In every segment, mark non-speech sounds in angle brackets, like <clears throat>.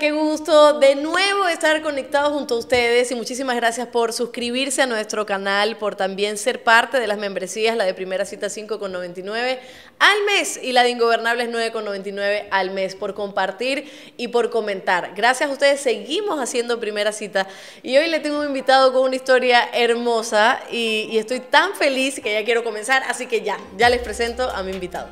qué gusto de nuevo estar conectado junto a ustedes y muchísimas gracias por suscribirse a nuestro canal, por también ser parte de las membresías, la de primera cita 5,99 al mes y la de Ingobernables 9,99 al mes, por compartir y por comentar. Gracias a ustedes, seguimos haciendo primera cita y hoy le tengo un invitado con una historia hermosa y estoy tan feliz que ya quiero comenzar, así que ya, ya les presento a mi invitado.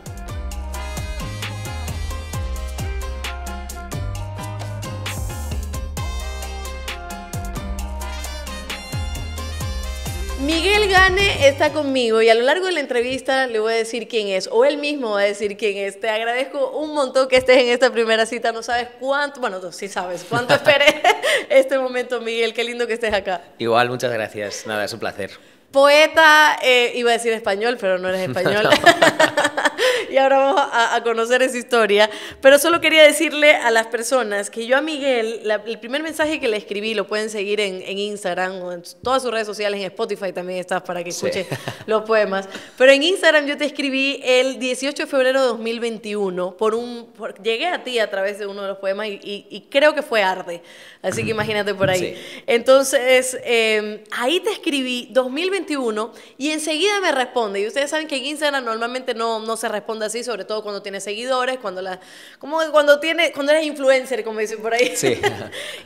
Miguel Gane está conmigo y a lo largo de la entrevista le voy a decir quién es, o él mismo va a decir quién es. Te agradezco un montón que estés en esta primera cita, no sabes cuánto, bueno, sí sabes cuánto <laughs> esperé este momento, Miguel, qué lindo que estés acá. Igual, muchas gracias, nada, es un placer. Poeta, eh, iba a decir español, pero no eres español. <laughs> <laughs> y ahora vamos a, conocer esa historia. Pero solo quería decirle a las personas que yo a Miguel, el primer mensaje que le escribí, lo pueden seguir en, Instagram o en todas sus redes sociales, en Spotify también estás para que escuche los poemas. Pero en Instagram yo te escribí el 18 de febrero de 2021. Por un, llegué a ti a través de uno de los poemas y, creo que fue Arde. Así que imagínate por ahí. Entonces, eh, ahí te escribí 2021 y enseguida me responde. Y ustedes saben que en Instagram normalmente no, no se responde así, sobre todo cuando tiene seguidores, cuando la, como cuando tiene, cuando eres influencer, como dicen por ahí. <laughs>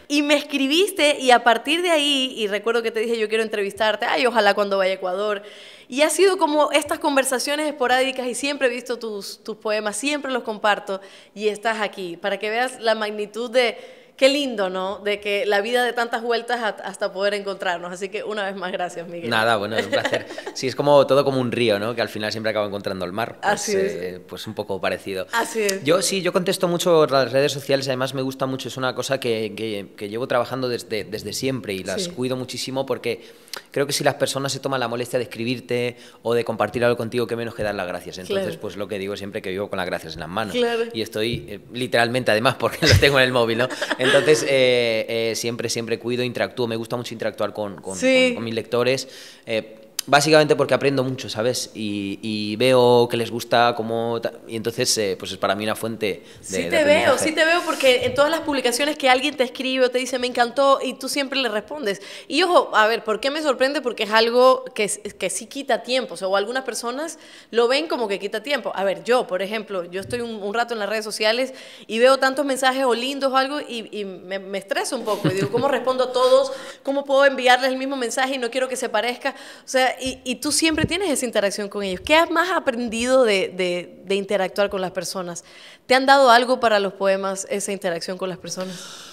y me escribiste y a partir de ahí, y recuerdo que te dije yo quiero entrevistarte, ay, ojalá cuando vaya a Ecuador. Y ha sido como estas conversaciones esporádicas y siempre he visto tus, tus poemas, siempre los comparto y estás aquí, para que veas la magnitud de qué lindo, ¿no? De que la vida de tantas vueltas hasta poder encontrarnos. Así que una vez más, gracias, Miguel. Nada, bueno, es un placer. <laughs> Sí, es como todo como un río, ¿no? Que al final siempre acaba encontrando el mar. Pues, Así es. Eh, pues un poco parecido. Así es. Yo sí, yo contesto mucho las redes sociales, además me gusta mucho, es una cosa que, que, llevo trabajando desde, desde siempre y las cuido muchísimo porque creo que si las personas se toman la molestia de escribirte o de compartir algo contigo, qué menos que dar las gracias. Entonces, pues lo que digo siempre que vivo con las gracias en las manos. Claro. Y estoy eh, literalmente, además, porque <laughs> lo tengo en el móvil, ¿no? Entonces, eh, eh, siempre, siempre cuido, interactúo. Me gusta mucho interactuar con, con, mis lectores. Eh, Básicamente porque aprendo mucho, ¿sabes? Y, veo que les gusta como... Y entonces, eh, pues es para mí una fuente de... Sí te veo, sí te veo, porque en todas las publicaciones que alguien te escribe o te dice, me encantó, y tú siempre le respondes. Y ojo, a ver, ¿por qué me sorprende? Porque es algo que, que sí quita tiempo. O, sea, algunas personas lo ven como que quita tiempo. A ver, yo, por ejemplo, yo estoy un, rato en las redes sociales y veo tantos mensajes o lindos o algo y, me, me, estreso un poco. Y digo, ¿cómo respondo a todos? ¿Cómo puedo enviarles el mismo mensaje y no quiero que se parezca? O sea, y, tú siempre tienes esa interacción con ellos. ¿Qué has más aprendido de interactuar con las personas? ¿Te han dado algo para los poemas esa interacción con las personas?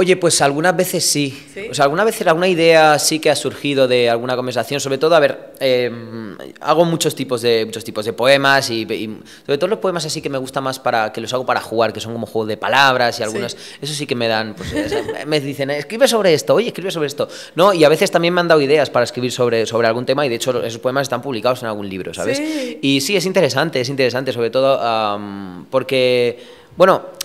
Oye, pues algunas veces sí. O sea, vez era alguna idea sí que ha surgido de alguna conversación. Sobre todo, a ver, em, hago muchos tipos de muchos tipos de poemas y, sobre todo los poemas así que me gusta más para que los hago para jugar, que son como juegos de palabras y algunas, Eso sí que me dan, pues, me dicen, escribe sobre esto, oye, escribe sobre esto. No, y a veces también me han dado ideas para escribir sobre, sobre algún tema y de hecho esos poemas están publicados en algún libro, ¿sabes? Y sí, es interesante, es interesante, sobre todo porque, bueno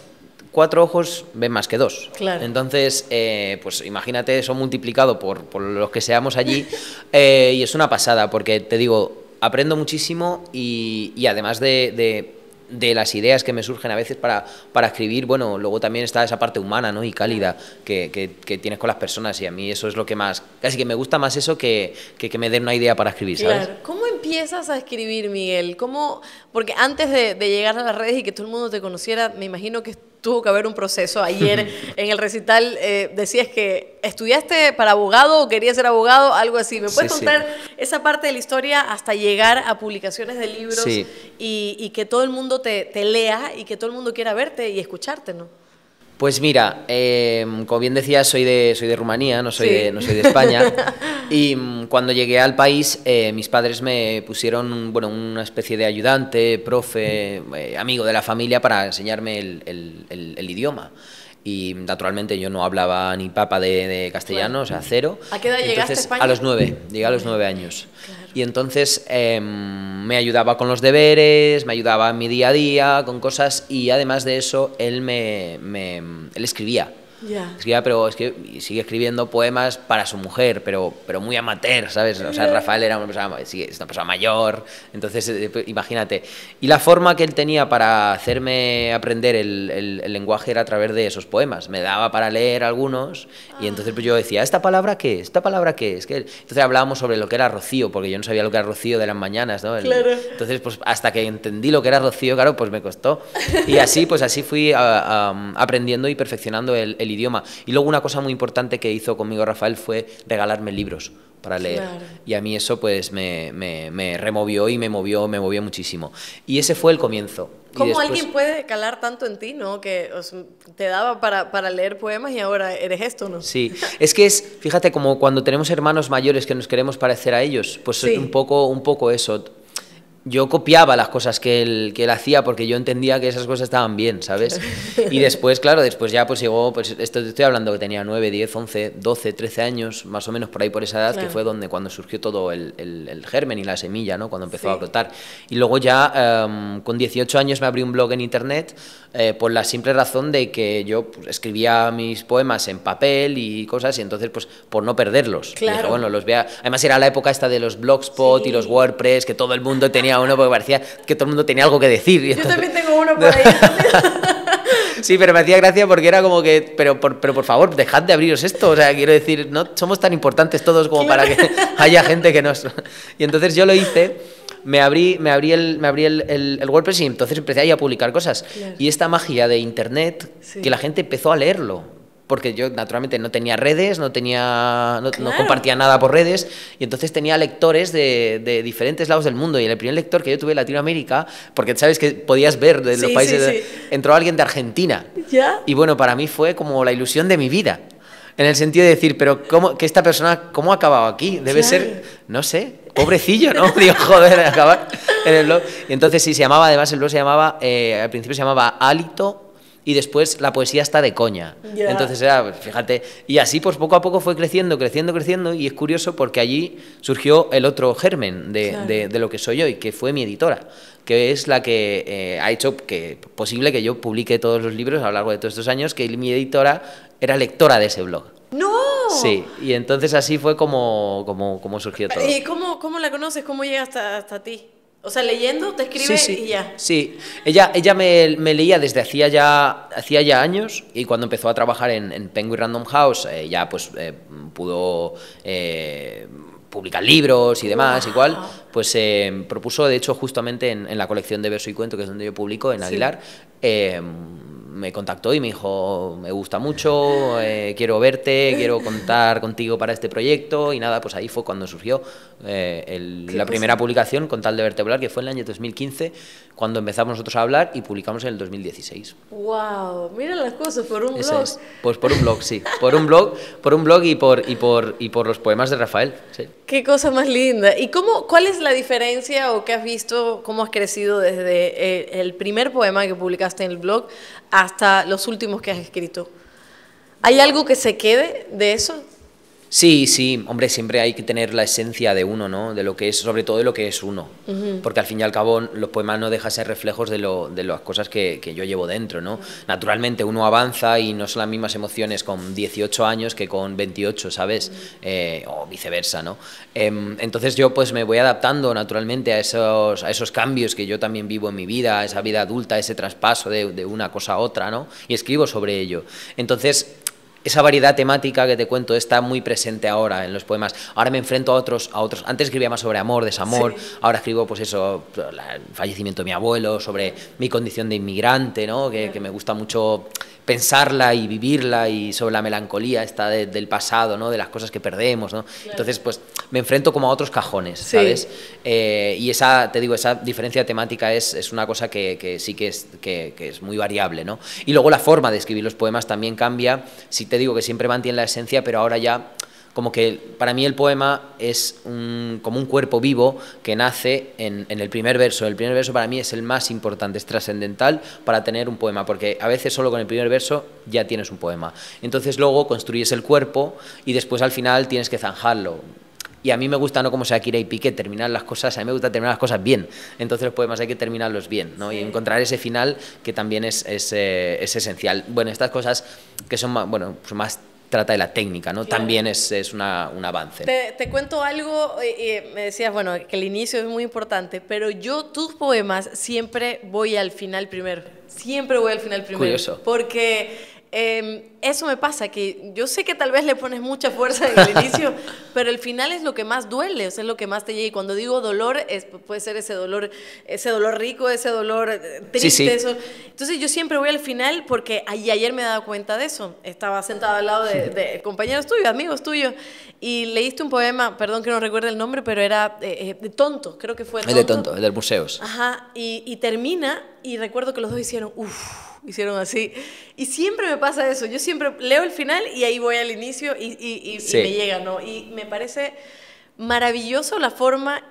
cuatro ojos ven más que dos. Entonces, eh, pues imagínate eso multiplicado por, los que seamos allí. <laughs> Eh, y es una pasada, porque te digo, aprendo muchísimo y, además de, las ideas que me surgen a veces para, para escribir, bueno, luego también está esa parte humana ¿no? y cálida que, tienes con las personas. Y a mí eso es lo que más. Casi que me gusta más eso que que, me den una idea para escribir, ¿sabes? Claro. ¿Cómo empiezas a escribir, Miguel? ¿Cómo.? Porque antes de, de llegar a las redes y que todo el mundo te conociera, me imagino que tuvo que haber un proceso. Ayer <laughs> en el recital eh, decías que estudiaste para abogado o querías ser abogado, algo así. ¿Me puedes contar esa parte de la historia hasta llegar a publicaciones de libros y, que todo el mundo te, te lea y que todo el mundo quiera verte y escucharte, ¿no? Pues mira, em, como bien decía, soy de, soy de Rumanía, no soy, de, soy de España. <laughs> y mm, cuando llegué al país, eh, mis padres me pusieron bueno, una especie de ayudante, profe, eh, amigo de la familia para enseñarme el, idioma y mm, naturalmente yo no hablaba ni papa de, castellano, o sea, cero. ¿A qué edad llegaste a España? A los nueve, llegué a los nueve años. Y entonces em, me ayudaba con los deberes, me ayudaba en mi día a día, con cosas, y además de eso, él me, me él escribía Yeah. pero es que sigue escribiendo poemas para su mujer, pero, pero muy amateur, ¿sabes? O sea, Rafael era una persona, mayor, entonces eh, pues, imagínate. Y la forma que él tenía para hacerme aprender el, el, lenguaje era a través de esos poemas. Me daba para leer algunos y ah. entonces pues, yo decía, ¿esta palabra qué? ¿Esta palabra qué? Es que... Entonces hablábamos sobre lo que era Rocío, porque yo no sabía lo que era Rocío de las mañanas, ¿no? Entonces, pues hasta que entendí lo que era Rocío, claro, pues me costó. Y así, pues así fui ah, aprendiendo y perfeccionando el, el idioma. Y luego una cosa muy importante que hizo conmigo Rafael fue regalarme libros para leer. Y a mí eso pues me, removió y me movió, me movió muchísimo. Y ese fue el comienzo. ¿Cómo alguien puede calar tanto en ti, no? Que te daba para, leer poemas y ahora eres esto, ¿no? Sí, <laughs> es que es, fíjate, como cuando tenemos hermanos mayores que nos queremos parecer a ellos, pues un, poco, un poco eso yo copiaba las cosas que él, que él hacía porque yo entendía que esas cosas estaban bien, ¿sabes? Y <laughs> después, claro, después ya pues llegó, pues esto estoy hablando que tenía 9, 10, 11, 12, 13 años, más o menos por ahí por esa edad, que fue donde cuando surgió todo el, el, germen y la semilla, ¿no? Cuando empezó a brotar. Y luego ya em, con 18 años me abrí un blog en internet eh, por la simple razón de que yo pues, escribía mis poemas en papel y cosas y entonces pues por no perderlos. Claro. bueno, los vea. Además era la época esta de los blogspot y los WordPress, que todo el mundo tenía a uno porque parecía que todo el mundo tenía algo que decir. Yo también tengo uno <laughs> por ahí. sí, pero me hacía gracia porque era como que, pero por, pero por favor, dejad de abriros esto. O sea, quiero decir, no somos tan importantes todos como para que <laughs> haya gente que nos. Y entonces yo lo hice, me abrí, me abrí, el, me abrí el, el, WordPress y entonces empecé a publicar cosas. Y esta magia de Internet, que la gente empezó a leerlo porque yo naturalmente no tenía redes, no, tenía, no, compartía nada por redes, y entonces tenía lectores de, de, diferentes lados del mundo. Y el primer lector que yo tuve en Latinoamérica, porque sabes que podías ver de los países, entró alguien de Argentina. ¿Ya? Y bueno, para mí fue como la ilusión de mi vida. En el sentido de decir, pero ¿cómo, que esta persona, ¿cómo ha acabado aquí? Debe ser, no sé, pobrecillo, ¿no? <laughs> Digo, joder, acabar en el blog. Y entonces sí, se llamaba, además el blog se llamaba, eh, al principio se llamaba Alito y después la poesía está de coña. Entonces era, fíjate, y así pues poco a poco fue creciendo, creciendo, creciendo, y es curioso porque allí surgió el otro germen de, de, lo que soy hoy, que fue mi editora, que es la que eh, ha hecho que posible que yo publique todos los libros a lo largo de todos estos años, que mi editora era lectora de ese blog. ¡No! Sí, y entonces así fue como, como, como surgió todo. ¿Y cómo, cómo la conoces? ¿Cómo llega hasta, hasta ti? O sea, leyendo, te escribe y ya. Sí, ella, ella me, leía desde hacía ya, hacía ya años y cuando empezó a trabajar en, Penguin Random House, eh, ya pues eh, pudo eh, publicar libros y demás, igual, pues se propuso, de hecho, justamente en, la colección de verso y cuento, que es donde yo publico, en Aguilar, me contactó y me dijo, me gusta mucho, eh, quiero verte, quiero contar contigo para este proyecto y nada, pues ahí fue cuando surgió eh, la primera publicación con tal de verte que fue en el año 2015, cuando empezamos nosotros a hablar y publicamos en el 2016. ¡Wow! Mira las cosas, por un blog. Pues por un blog, sí, por un blog, por un blog y por, y por, y por los poemas de Rafael. ¡Qué cosa más linda! ¿Y cómo, cuál es la diferencia o qué has visto, cómo has crecido desde eh, el primer poema que publicaste en el blog a hasta los últimos que has escrito. ¿Hay algo que se quede de eso? Sí, sí, hombre, siempre hay que tener la esencia de uno, ¿no? De lo que es, sobre todo de lo que es uno. Porque al fin y al cabo los poemas no dejan ser reflejos de, las cosas que, yo llevo dentro, ¿no? Naturalmente uno avanza y no son las mismas emociones con 18 años que con 28, ¿sabes? Eh, o viceversa, ¿no? Em, entonces yo pues me voy adaptando naturalmente a esos, a esos cambios que yo también vivo en mi vida, a esa vida adulta, ese traspaso de, de una cosa a otra, ¿no? Y escribo sobre ello. Entonces esa variedad temática que te cuento está muy presente ahora en los poemas. Ahora me enfrento a otros, a otros. Antes escribía más sobre amor, desamor, ahora escribo pues eso, el fallecimiento de mi abuelo, sobre mi condición de inmigrante, ¿no? que me gusta mucho pensarla y vivirla y sobre la melancolía está del pasado, ¿no? De las cosas que perdemos, ¿no? Entonces, pues me enfrento como a otros cajones, ¿sabes? Eh, y esa, te digo, esa diferencia temática es, una cosa que, sí que es, es muy variable, ¿no? Y luego la forma de escribir los poemas también cambia. si te digo que siempre mantiene la esencia, pero ahora ya como que para mí el poema es como un cuerpo vivo que nace en, el primer verso. El primer verso para mí es el más importante, es trascendental para tener un poema, porque a veces solo con el primer verso ya tienes un poema. Entonces luego construyes el cuerpo y después al final tienes que zanjarlo. Y a mí me gusta, no como sea Kira y pique, terminar las cosas, a mí me gusta terminar las cosas bien. Entonces los poemas hay que terminarlos bien, ¿no? Y encontrar ese final que también eh, es, esencial. Bueno, estas cosas que son más, bueno, más trata de la técnica, ¿no? También es, es un avance. Te, cuento algo, eh, eh, me decías, bueno, que el inicio es muy importante, pero yo tus poemas siempre voy al final primero. Siempre voy al final primero. Curioso. Porque Em, eso me pasa, que yo sé que tal vez le pones mucha fuerza en el <laughs> inicio, pero el final es lo que más duele, o es lo que más te llega. Y cuando digo dolor, puede ser ese dolor, ese dolor rico, ese dolor eh, triste. Eso. Entonces yo siempre voy al final porque ayer me he dado cuenta de eso. Estaba sentada al lado de, compañeros tuyos, amigos tuyos, y leíste un poema, perdón que no recuerdo el nombre, pero era eh, eh, de Tonto, creo que fue. El de Tonto, el de Museos. Ajá, y, y termina, y recuerdo que los dos hicieron, uff hicieron así. Y siempre me pasa eso. Yo siempre leo el final y ahí voy al inicio y, y, me llega, ¿no? Y me parece maravilloso la forma.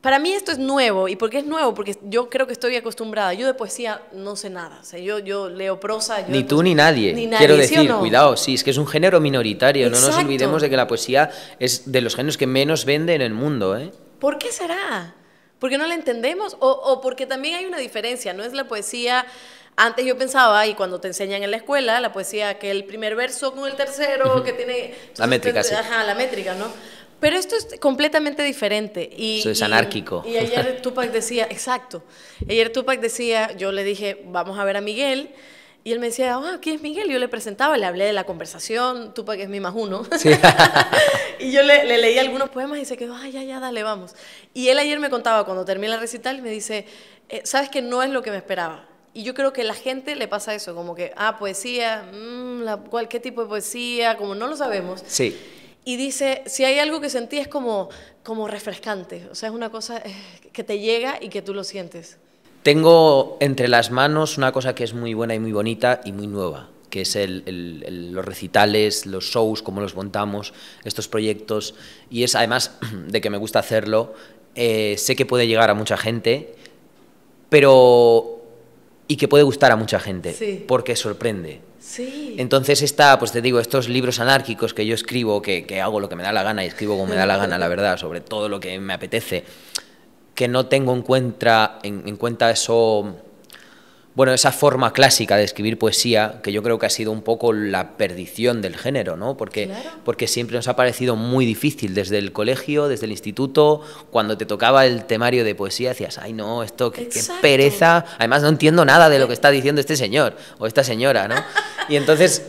Para mí esto es nuevo. ¿Y por qué es nuevo? Porque yo creo que estoy acostumbrada. Yo de poesía no sé nada. O sea, yo, yo leo prosa. ni tú ni nadie. Quiero decir, cuidado, sí, es que es un género minoritario. No nos olvidemos de que la poesía es de los géneros que menos vende en el mundo. ¿eh? ¿Por qué será? ¿Porque no la entendemos? O, o porque también hay una diferencia. No es la poesía antes yo pensaba, y cuando te enseñan en la escuela, la poesía, que el primer verso con el tercero, que tiene... la métrica, sí. Ajá, la métrica, ¿no? Pero esto es completamente diferente. Y, Eso es anárquico. Y ayer Tupac decía, exacto, ayer Tupac decía, yo le dije, vamos a ver a Miguel, y él me decía, ah, ¿quién es Miguel? Yo le presentaba, le hablé de la conversación, Tupac es mi más uno. <laughs> y yo le, leí algunos poemas y se quedó, ay, ya, ya, dale, vamos. Y él ayer me contaba, cuando termina el recital, me dice, eh, ¿sabes que no es lo que me esperaba? Y yo creo que a la gente le pasa eso, como que, ah, poesía, mmm, ¿qué tipo de poesía? Como no lo sabemos. Sí. Y dice, si hay algo que sentí es como, como refrescante, o sea, es una cosa eh, que te llega y que tú lo sientes. Tengo entre las manos una cosa que es muy buena y muy bonita y muy nueva, que es el, los recitales, los shows, cómo los montamos, estos proyectos. Y es además <clears throat> de que me gusta hacerlo, eh, sé que puede llegar a mucha gente, pero y que puede gustar a mucha gente, porque sorprende. Sí. Entonces está, pues te digo, estos libros anárquicos que yo escribo, que, hago lo que me da la gana y escribo como me da la gana, la verdad, sobre todo lo que me apetece, que no tengo en cuenta eso bueno, esa forma clásica de escribir poesía, que yo creo que ha sido un poco la perdición del género, ¿no? Porque, porque siempre nos ha parecido muy difícil, desde el colegio, desde el instituto, cuando te tocaba el temario de poesía, decías, ay no, esto, qué, pereza, además no entiendo nada de lo que está diciendo este señor o esta señora, ¿no? Y entonces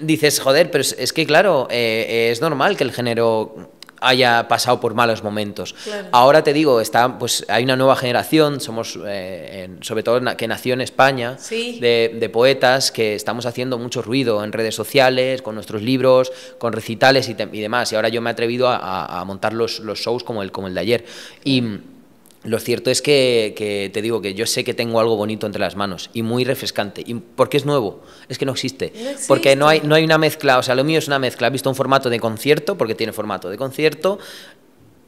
dices, joder, pero es, que claro, eh, es normal que el género haya pasado por malos momentos. Ahora te digo, está, pues hay una nueva generación, somos eh, sobre todo que nació en España, de, poetas que estamos haciendo mucho ruido en redes sociales, con nuestros libros, con recitales y, demás. Y ahora yo me he atrevido a, montar los, los, shows como el, como el de ayer. Y lo cierto es que, te digo que yo sé que tengo algo bonito entre las manos y muy refrescante, y porque es nuevo, es que no existe, porque no hay, no hay una mezcla, o sea, lo mío es una mezcla, he visto un formato de concierto, porque tiene formato de concierto,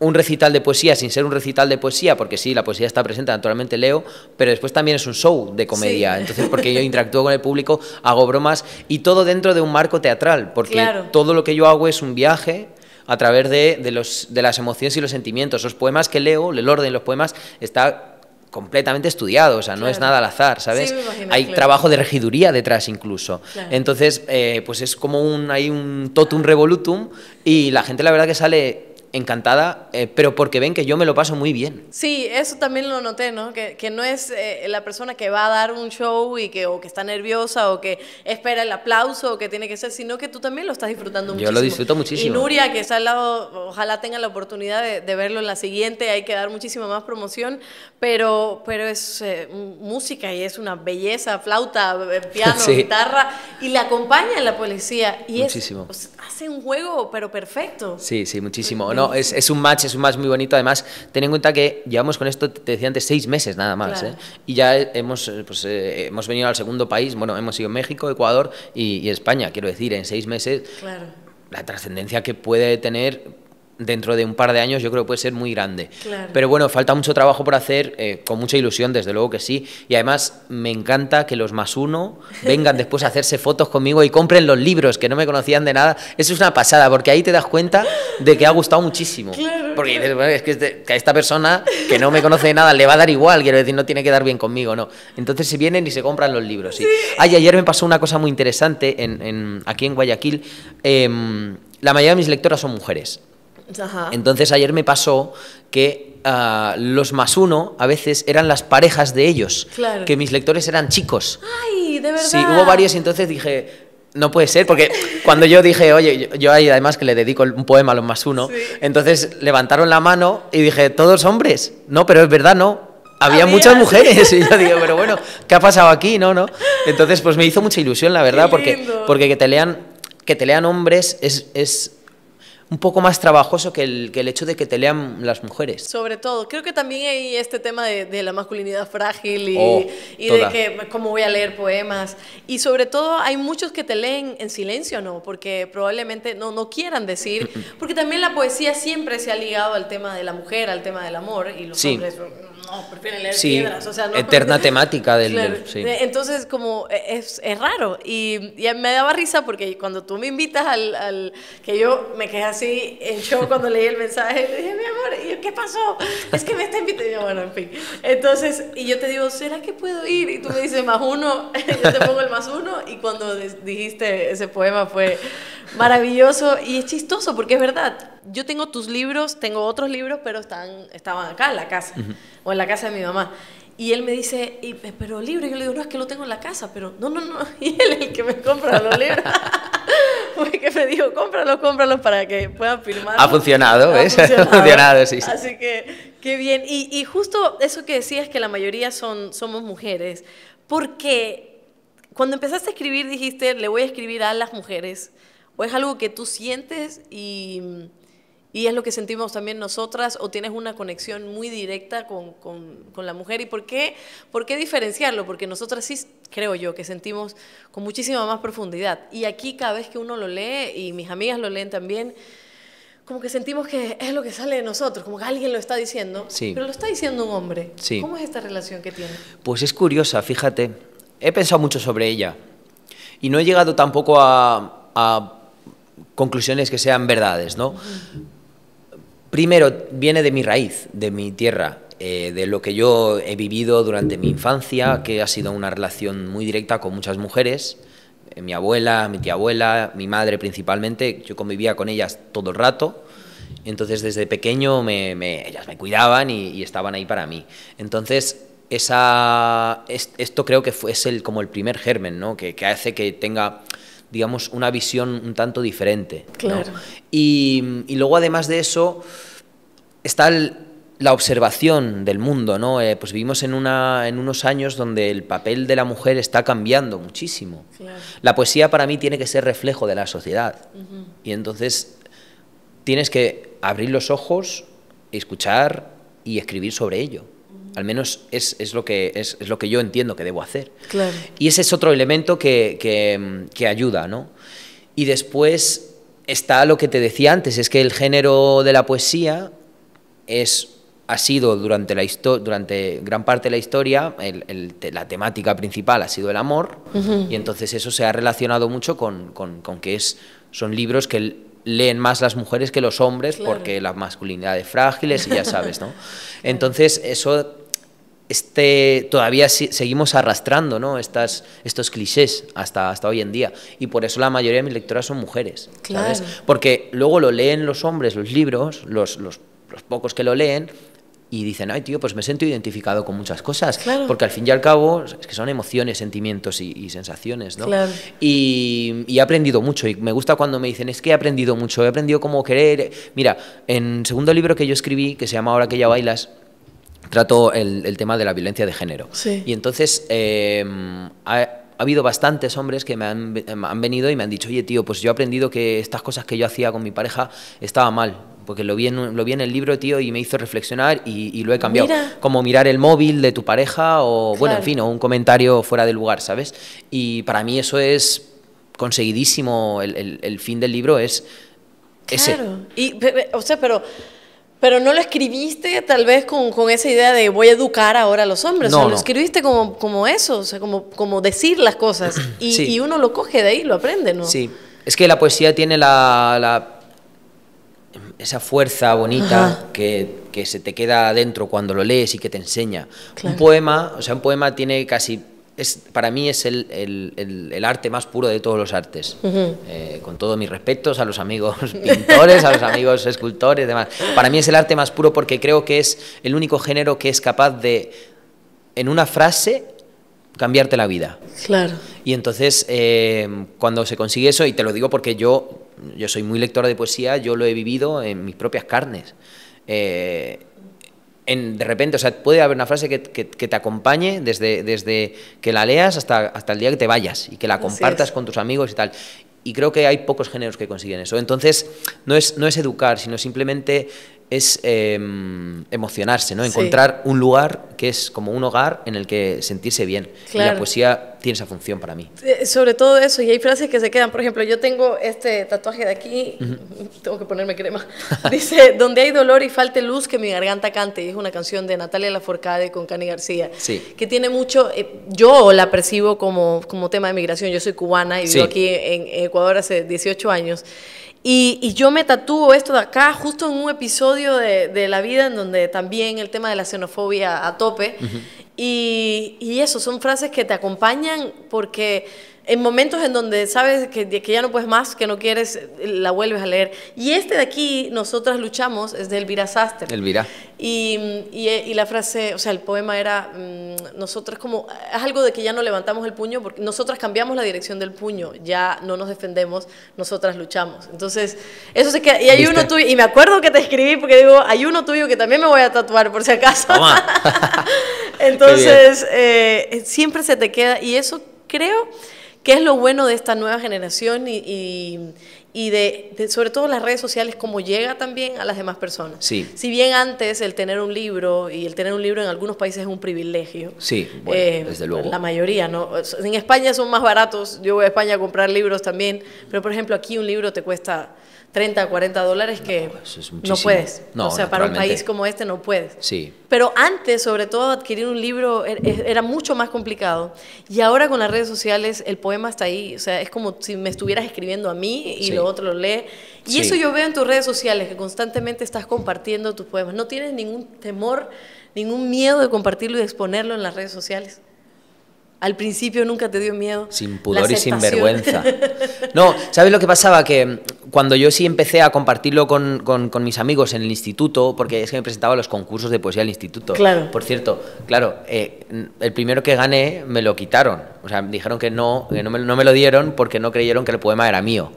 un recital de poesía sin ser un recital de poesía, porque sí, la poesía está presente, naturalmente leo, pero después también es un show de comedia, entonces porque yo interactúo con el público, hago bromas y todo dentro de un marco teatral, porque todo lo que yo hago es un viaje a través de, los, de las emociones y los sentimientos. Los poemas que leo, el orden de los poemas está completamente estudiado, o sea, no es nada al azar, ¿sabes? hay trabajo de regiduría detrás incluso. Entonces, eh, pues es como un, hay un totum revolutum y la gente la verdad que sale encantada, eh, pero porque ven que yo me lo paso muy bien. Sí, eso también lo noté, ¿no? Que, que no es eh, la persona que va a dar un show y que, o que está nerviosa o que espera el aplauso o que tiene que ser, sino que tú también lo estás disfrutando yo muchísimo. Yo lo disfruto muchísimo. Y Nuria, que está al lado, ojalá tenga la oportunidad de, verlo en la siguiente, hay que dar muchísima más promoción, pero, pero es eh, música y es una belleza, flauta, piano, <laughs> guitarra, y le acompaña la policía. Y Es, hace un juego, pero perfecto. Sí, sí, muchísimo. No, es, un match, es un match muy bonito. Además, ten en cuenta que llevamos con esto, te decía antes, seis meses nada más. ¿eh? Y ya hemos, pues, eh, hemos venido al segundo país, bueno, hemos ido México, Ecuador y, España, quiero decir, en seis meses. La trascendencia que puede tener dentro de un par de años yo creo que puede ser muy grande. Pero bueno, falta mucho trabajo por hacer, eh, con mucha ilusión, desde luego que sí. Y además me encanta que los más uno <laughs> vengan después a hacerse fotos conmigo y compren los libros que no me conocían de nada. Eso es una pasada, porque ahí te das cuenta de que ha gustado muchísimo. porque es este, que, a esta persona que no me conoce de nada le va a dar igual, quiero decir, no tiene que dar bien conmigo, no. Entonces se vienen y se compran los libros. Ay, ayer me pasó una cosa muy interesante en, aquí en Guayaquil. Em, la mayoría de mis lectoras son mujeres. Entonces ayer me pasó que ah, los más uno a veces eran las parejas de ellos, que mis lectores eran chicos. Ay, de verdad. Sí, hubo varios y entonces dije, no puede ser, porque cuando yo dije, oye, yo, además que le dedico un poema a los más uno, entonces levantaron la mano y dije, todos hombres. No, pero es verdad, no. Había, muchas mujeres <laughs> y yo digo, pero bueno, ¿qué ha pasado aquí? No, no. Entonces, pues me hizo mucha ilusión, la verdad, porque, porque que te lean que te lean hombres es un poco más trabajoso que el, que el hecho de que te lean las mujeres. Sobre todo, creo que también hay este tema de, la masculinidad frágil y, oh, y de que cómo voy a leer poemas. Y sobre todo hay muchos que te leen en silencio, ¿no? Porque probablemente no, no quieran decir, <laughs> porque también la poesía siempre se ha ligado al tema de la mujer, al tema del amor, y los sí. hombres Oh, no, sí, eterna <laughs> temática del, eh, Entonces, como eh, es, es raro. Y, me daba risa porque cuando tú me invitas al, que yo me quedé así en show cuando leí el mensaje, le dije, mi amor, y ¿qué pasó? Es que me está invitando. Y yo, bueno, en fin. Entonces, y yo te digo, ¿será que puedo ir? Y tú me dices, más uno, <laughs> yo te pongo el más uno. Y cuando dijiste ese poema fue maravilloso y es chistoso porque es verdad yo tengo tus libros, tengo otros libros, pero están, estaban acá en la casa, o en la casa de mi mamá. Y él me dice, pero libro, y yo le digo, no, es que lo tengo en la casa, pero no, no, no, <laughs> y él es el que me compra los <laughs> libros. <laughs> que me dijo, cómpralos, cómpralos para que puedan firmar. Ha funcionado, ¿ves? Ha funcionado, sí, Así que, qué bien. Y, y justo eso que decías, que la mayoría son, somos mujeres, porque cuando empezaste a escribir dijiste, le voy a escribir a las mujeres, o es algo que tú sientes y y es lo que sentimos también nosotras o tienes una conexión muy directa con, con, con la mujer. ¿Y por qué, por qué diferenciarlo? Porque nosotras sí, creo yo, que sentimos con muchísima más profundidad. Y aquí cada vez que uno lo lee, y mis amigas lo leen también, como que sentimos que es lo que sale de nosotros, como que alguien lo está diciendo, pero lo está diciendo un hombre. ¿Cómo es esta relación que tiene? Pues es curiosa, fíjate. He pensado mucho sobre ella y no he llegado tampoco a, conclusiones que sean verdades, ¿no? primero viene de mi raíz, de mi tierra, eh, de lo que yo he vivido durante mi infancia, que ha sido una relación muy directa con muchas mujeres, eh, mi abuela, mi tía abuela, mi madre principalmente, yo convivía con ellas todo el rato. Entonces desde pequeño ellas me cuidaban y, estaban ahí para mí. Entonces esa, esto creo que es el, como el primer germen, ¿no? que hace que tenga digamos, una visión un tanto diferente. Claro. Y, luego, además de eso, está la observación del mundo, ¿no? Eh, pues vivimos en, una, en unos años donde el papel de la mujer está cambiando muchísimo. La poesía para mí tiene que ser reflejo de la sociedad. Y entonces tienes que abrir los ojos, escuchar y escribir sobre ello. Al menos es, es lo, que, es, lo que yo entiendo que debo hacer. Y ese es otro elemento que, ayuda, Y después está lo que te decía antes, es que el género de la poesía es ha sido durante, la durante gran parte de la historia, la temática principal ha sido el amor, y entonces eso se ha relacionado mucho con, con, con que es, son libros que leen más las mujeres que los hombres, porque la masculinidad es frágil, y ya sabes, ¿no? <laughs> Entonces eso este, todavía seguimos arrastrando ¿no? Estas, estos clichés hasta, hasta hoy en día. Y por eso la mayoría de mis lectoras son mujeres. Claro. Porque luego lo leen los hombres, los libros, los, pocos que lo leen. Y dicen, ay tío, pues me siento identificado con muchas cosas. Porque al fin y al cabo es que son emociones, sentimientos y, sensaciones, Y, he aprendido mucho. Y me gusta cuando me dicen, es que he aprendido mucho, he aprendido cómo querer. Mira, en segundo libro que yo escribí, que se llama Ahora que ya bailas, trato el, tema de la violencia de género. Y entonces em, ha, habido bastantes hombres que me em, han, venido y me han dicho, oye tío, pues yo he aprendido que estas cosas que yo hacía con mi pareja estaba mal, porque lo vi en, lo vi en el libro, tío, y me hizo reflexionar y, lo he cambiado. Como mirar el móvil de tu pareja o, bueno, en fin, o un comentario fuera de lugar, ¿sabes? Y para mí eso es conseguidísimo, el, fin del libro es... Claro. Y, o sea, pero pero no lo escribiste tal vez con, esa idea de voy a educar ahora a los hombres. lo escribiste como, como eso, o sea, como, como decir las cosas. <clears throat> Y, uno lo coge de ahí, lo aprende, ¿no? Sí. Es que la poesía tiene la, la esa fuerza bonita que, se te queda adentro cuando lo lees y que te enseña. Un poema, o sea, un poema tiene casi es, para mí es el, arte más puro de todos los artes. Eh, con todos mis respetos a los amigos <laughs> pintores, a los amigos escultores, demás. Para mí es el arte más puro porque creo que es el único género que es capaz de, en una frase, cambiarte la vida. Claro. Y entonces, eh, cuando se consigue eso, y te lo digo porque yo, yo soy muy lectora de poesía, yo lo he vivido en mis propias carnes. Eh, de repente, o sea, puede haber una frase que, te acompañe desde, desde que la leas hasta, hasta el día que te vayas y que la compartas con tus amigos y tal. Y creo que hay pocos géneros que consiguen eso. Entonces, no es, no es educar, sino simplemente es em, emocionarse, ¿no? Encontrar un lugar que es como un hogar en el que sentirse bien. Y la poesía tiene esa función para mí. Eh, sobre todo eso, y hay frases que se quedan. Por ejemplo, yo tengo este tatuaje de aquí, <laughs> tengo que ponerme crema. <laughs> Dice, donde hay dolor y falte luz, que mi garganta cante. Y es una canción de Natalia Lafourcade con Cani García. Sí. Que tiene mucho, eh, yo la percibo como, como tema de migración. Yo soy cubana y vivo aquí en Ecuador hace 18 años. Y, yo me tatúo esto de acá justo en un episodio de, la vida en donde también el tema de la xenofobia a tope. y, y eso, son frases que te acompañan porque en momentos en donde sabes que, que, ya no puedes más, que no quieres, la vuelves a leer. Y este de aquí, nosotras luchamos, es de Elvira Sastre. Elvira. Y, la frase, o sea, el poema era, mm, nosotras como, es algo de que ya no levantamos el puño, porque nosotras cambiamos la dirección del puño, ya no nos defendemos, nosotras luchamos. Entonces, eso se queda, y hay uno tuyo, y me acuerdo que te escribí porque digo, hay uno tuyo que también me voy a tatuar por si acaso. <laughs> <laughs> Entonces, eh, siempre se te queda, y eso creo qué es lo bueno de esta nueva generación y, y, de, sobre todo las redes sociales, cómo llega también a las demás personas. Sí. Si bien antes el tener un libro, y el tener un libro en algunos países es un privilegio. Sí, bueno, eh, desde luego. La mayoría, ¿no? En España son más baratos, yo voy a España a comprar libros también, pero por ejemplo aquí un libro te cuesta 30, 40 dólares que pues, no, puedes. o sea, para un país como este no puedes. Sí. Pero antes, sobre todo, adquirir un libro er, era mucho más complicado. Y ahora con las redes sociales el poema está ahí. O sea, es como si me estuvieras escribiendo a mí y lo otro lo lee. Y eso yo veo en tus redes sociales, que constantemente estás compartiendo tus poemas. No tienes ningún temor, ningún miedo de compartirlo y exponerlo en las redes sociales. Al principio nunca te dio miedo. Sin pudor y sin vergüenza. <laughs> No, ¿sabes lo que pasaba? Que cuando yo sí empecé a compartirlo con, mis amigos en el instituto, porque es que me presentaba los concursos de poesía del instituto. Claro. Por cierto, claro, eh, el primero que gané me lo quitaron. O sea, dijeron que no, me, no me lo dieron porque no creyeron que el poema era mío.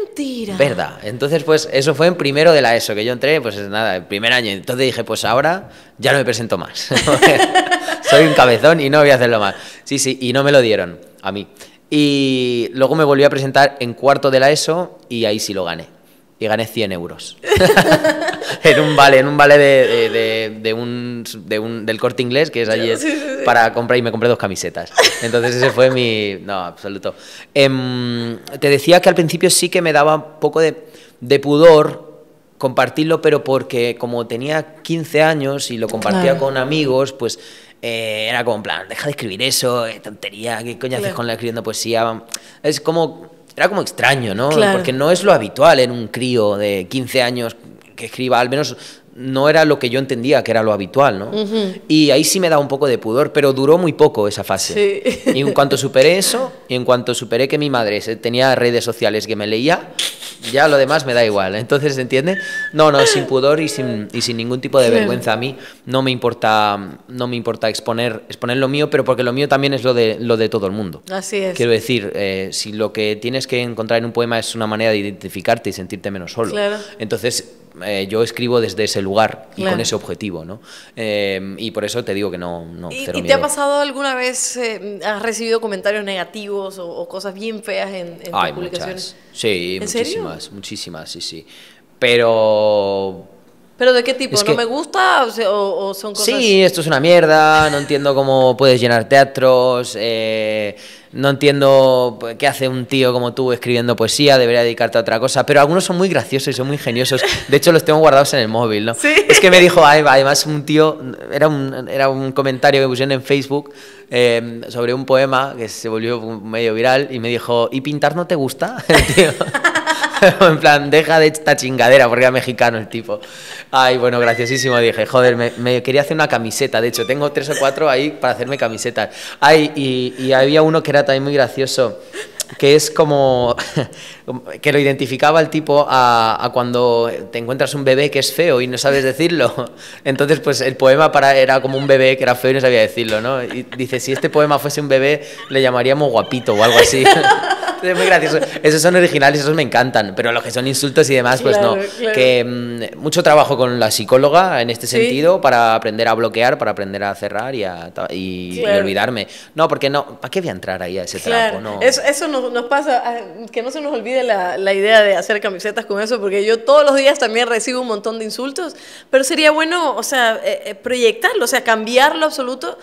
Mentira. Verdad. Entonces, pues eso fue en primero de la ESO, que yo entré, pues nada, el primer año. Entonces dije, pues ahora ya no me presento más. <laughs> Soy un cabezón y no voy a hacerlo más. Sí, sí, y no me lo dieron a mí. Y luego me volví a presentar en cuarto de la ESO y ahí sí lo gané y gané 100 euros. <laughs> en un vale, en un vale de, de, de, un, del corte inglés, que es allí, para comprar, y me compré dos camisetas. Entonces ese fue mi... No, absoluto. Em, te decía que al principio sí que me daba un poco de, pudor compartirlo, pero porque como tenía 15 años y lo compartía con amigos, pues eh, era como en plan, deja de escribir eso, eh, tontería, ¿qué coño haces con la escribiendo poesía? Es como era como extraño, ¿no? Porque no es lo habitual en un crío de 15 años que escriba, al menos no era lo que yo entendía que era lo habitual, ¿no? Y ahí sí me da un poco de pudor, pero duró muy poco esa fase. Y en cuanto superé eso, y en cuanto superé que mi madre tenía redes sociales que me leía, ya lo demás me da igual. Entonces, ¿entiendes? No, no, sin pudor y sin, sin ningún tipo de vergüenza. A mí no me importa, no me importa exponer, exponer lo mío, pero porque lo mío también es lo de, lo de todo el mundo. Así Quiero decir, eh, si lo que tienes que encontrar en un poema es una manera de identificarte y sentirte menos solo. Entonces, eh, yo escribo desde ese lugar y con ese objetivo, ¿no? Eh, y por eso te digo que no. no ¿Y, te ha pasado alguna vez, eh, has recibido comentarios negativos o, cosas bien feas en, tus publicaciones? Sí, muchísimas, muchísimas, sí, sí. Pero ¿Pero de qué tipo? ¿No me gusta o, son cosas...? Sí, esto es una mierda, no entiendo cómo puedes llenar teatros, eh, no entiendo qué hace un tío como tú escribiendo poesía, debería dedicarte a otra cosa, pero algunos son muy graciosos y son muy ingeniosos, de hecho los tengo guardados en el móvil, ¿no? ¿Sí? Es que me dijo, además un tío, era un, era un comentario que pusieron en Facebook eh, sobre un poema que se volvió medio viral y me dijo, ¿y pintar no te gusta? <laughs> <laughs> en plan, deja de esta chingadera, porque era mexicano el tipo. Ay, bueno, graciosísimo. Dije, joder, me, quería hacer una camiseta. De hecho, tengo tres o cuatro ahí para hacerme camisetas. Ay, y, había uno que era también muy gracioso que es como <laughs> que lo identificaba el tipo a, cuando te encuentras un bebé que es feo y no sabes decirlo. <laughs> Entonces, pues el poema para, era como un bebé que era feo y no sabía decirlo, ¿no? Y dice, si este poema fuese un bebé, le llamaríamos guapito o algo así. <laughs> es muy gracioso. Esos son originales, esos me encantan, pero los que son insultos y demás, pues no. Que mm, mucho trabajo con la psicóloga en este sentido para aprender a bloquear, para aprender a cerrar y, a, y, olvidarme. No, porque no, para qué voy a entrar ahí a ese trapo? No. Eso, nos, pasa, ah, que no se nos olvide la, la idea de hacer camisetas con eso, porque yo todos los días también recibo un montón de insultos, pero sería bueno, o sea, eh, eh, proyectarlo, o sea, cambiarlo absoluto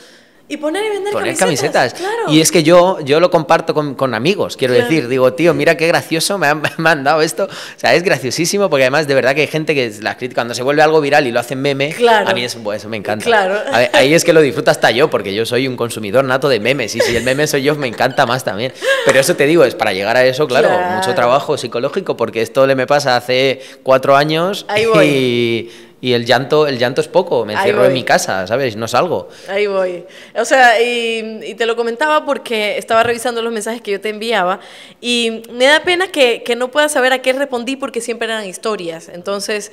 y poner y vender poner camisetas. Y es que yo, yo lo comparto con, amigos, quiero decir. Digo, tío, mira qué gracioso me han <laughs> mandado esto. O sea, es graciosísimo porque además de verdad que hay gente que las critica cuando se vuelve algo viral y lo hacen meme, a mí eso, me encanta. ahí es que lo disfruto hasta yo porque yo soy un consumidor nato de memes y si el meme soy yo me encanta más también. Pero eso te digo, es para llegar a eso, claro, mucho trabajo psicológico porque esto le me pasa hace cuatro años y y el llanto, el llanto es poco, me encierro en mi casa, ¿sabes? No salgo. Ahí voy. O sea, y, te lo comentaba porque estaba revisando los mensajes que yo te enviaba y me da pena que, que no puedas saber a qué respondí porque siempre eran historias. Entonces,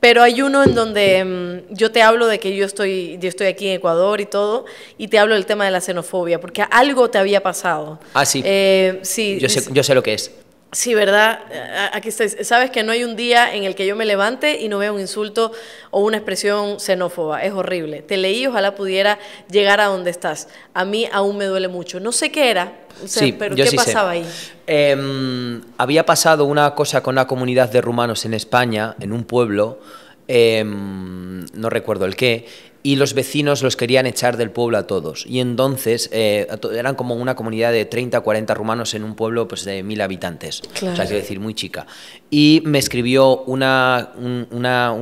pero hay uno en donde mm, yo te hablo de que yo estoy, yo estoy aquí en Ecuador y todo, y te hablo del tema de la xenofobia, porque algo te había pasado. Ah, sí. Eh, sí. Yo sé, yo sé lo que es. Sí, ¿verdad? Aquí Sabes que no hay un día en el que yo me levante y no vea un insulto o una expresión xenófoba. Es horrible. Te leí, ojalá pudiera llegar a donde estás. A mí aún me duele mucho. No sé qué era, pero ¿qué pasaba ahí? Em, había pasado una cosa con una comunidad de rumanos en España, en un pueblo, em, no recuerdo el qué, y los vecinos los querían echar del pueblo a todos. Y entonces eh, eran como una comunidad de 30, 40 rumanos en un pueblo pues, de mil habitantes, o sea, quiero decir, muy chica. Y me escribió una, una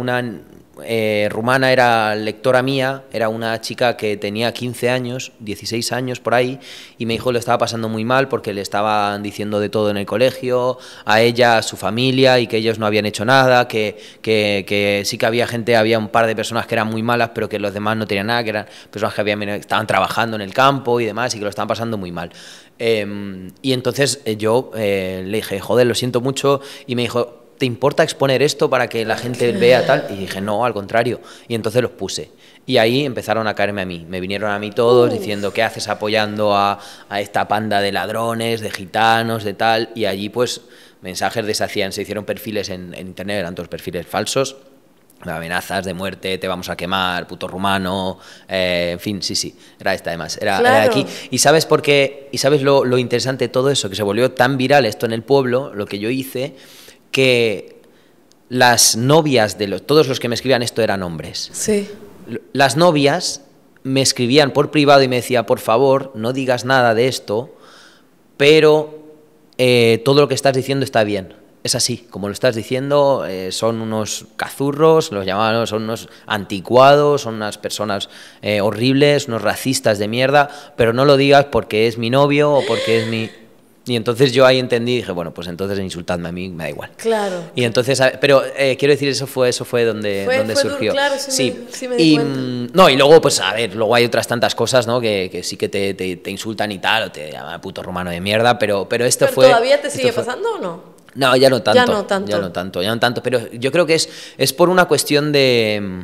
eh, rumana era lectora mía, era una chica que tenía 15 años, 16 años por ahí, y me dijo que lo estaba pasando muy mal porque le estaban diciendo de todo en el colegio, a ella, a su familia, y que ellos no habían hecho nada, que, sí que había gente, había un par de personas que eran muy malas, pero que los demás no tenían nada, que eran personas que habían, estaban trabajando en el campo y demás, y que lo estaban pasando muy mal. Em, y entonces eh, yo eh, le dije, joder, lo siento mucho, y me dijo, ¿te importa exponer esto para que la gente vea tal? Y dije, no, al contrario. Y entonces los puse. Y ahí empezaron a caerme a mí. Me vinieron a mí todos diciendo, ¿qué haces apoyando a, esta panda de ladrones, de gitanos, de tal? Y allí pues mensajes deshacían, se hicieron perfiles en, internet, eran todos perfiles falsos amenazas de muerte, te vamos a quemar, puto rumano, eh, en fin, sí, sí, era esta además, era, aquí. Y sabes por qué, y sabes lo, lo interesante de todo eso, que se volvió tan viral esto en el pueblo, lo que yo hice, que las novias de todos los que me escribían esto eran hombres. Sí. Las novias me escribían por privado y me decía, por favor, no digas nada de esto, pero eh, todo lo que estás diciendo está bien. Es así, como lo estás diciendo, eh, son unos cazurros, los llamaban, son unos anticuados, son unas personas eh, horribles, unos racistas de mierda, pero no lo digas porque es mi novio o porque es mi... Y entonces yo ahí entendí y dije, bueno, pues entonces insultadme a mí, me da igual. Claro. Y entonces, pero eh, quiero decir, eso fue, eso fue donde, donde surgió. claro, sí, sí. Me, y, mm, No, y luego, pues a ver, luego hay otras tantas cosas, ¿no? Que, sí que te, insultan y tal, o te llaman puto romano de mierda, pero, pero esto fue... ¿Todavía te sigue pasando o no? No, ya no tanto. Ya no tanto. Ya no tanto, ya no tanto. Pero yo creo que es, es por una cuestión de mm,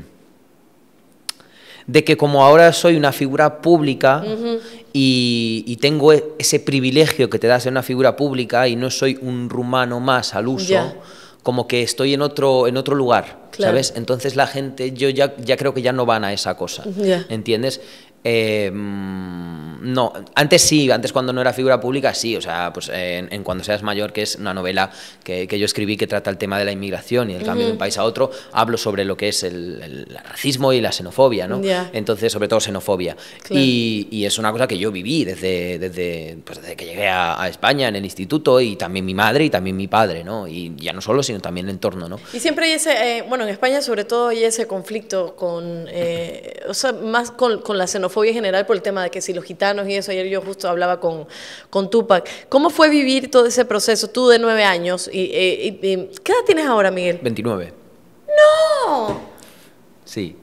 de que como ahora soy una figura pública y, tengo e-, ese privilegio que te da ser una figura pública y no soy un rumano más al uso, como que estoy en otro, en otro lugar, ¿sabes? Entonces la gente, yo ya, ya creo que ya no van a esa cosa, ¿entiendes? Eh, no, antes sí, antes cuando no era figura pública sí, o sea, pues en, Cuando seas mayor, que es una novela que, yo escribí que trata el tema de la inmigración y el cambio de un país a otro, hablo sobre lo que es el, racismo y la xenofobia, ¿no? Entonces, sobre todo xenofobia. Y, es una cosa que yo viví desde, desde, pues, que llegué a, España en el instituto y también mi madre y también mi padre, ¿no? Y ya no solo, sino también el entorno, ¿no? Y siempre hay ese, eh, bueno, en España sobre todo hay ese conflicto con, eh, más con, con la xenofobia fue general por el tema de que si los gitanos y eso, ayer yo justo hablaba con, Tupac. ¿Cómo fue vivir todo ese proceso? Tú de nueve años, y, eh, ¿qué edad tienes ahora, Miguel? 29. ¡No! Sí.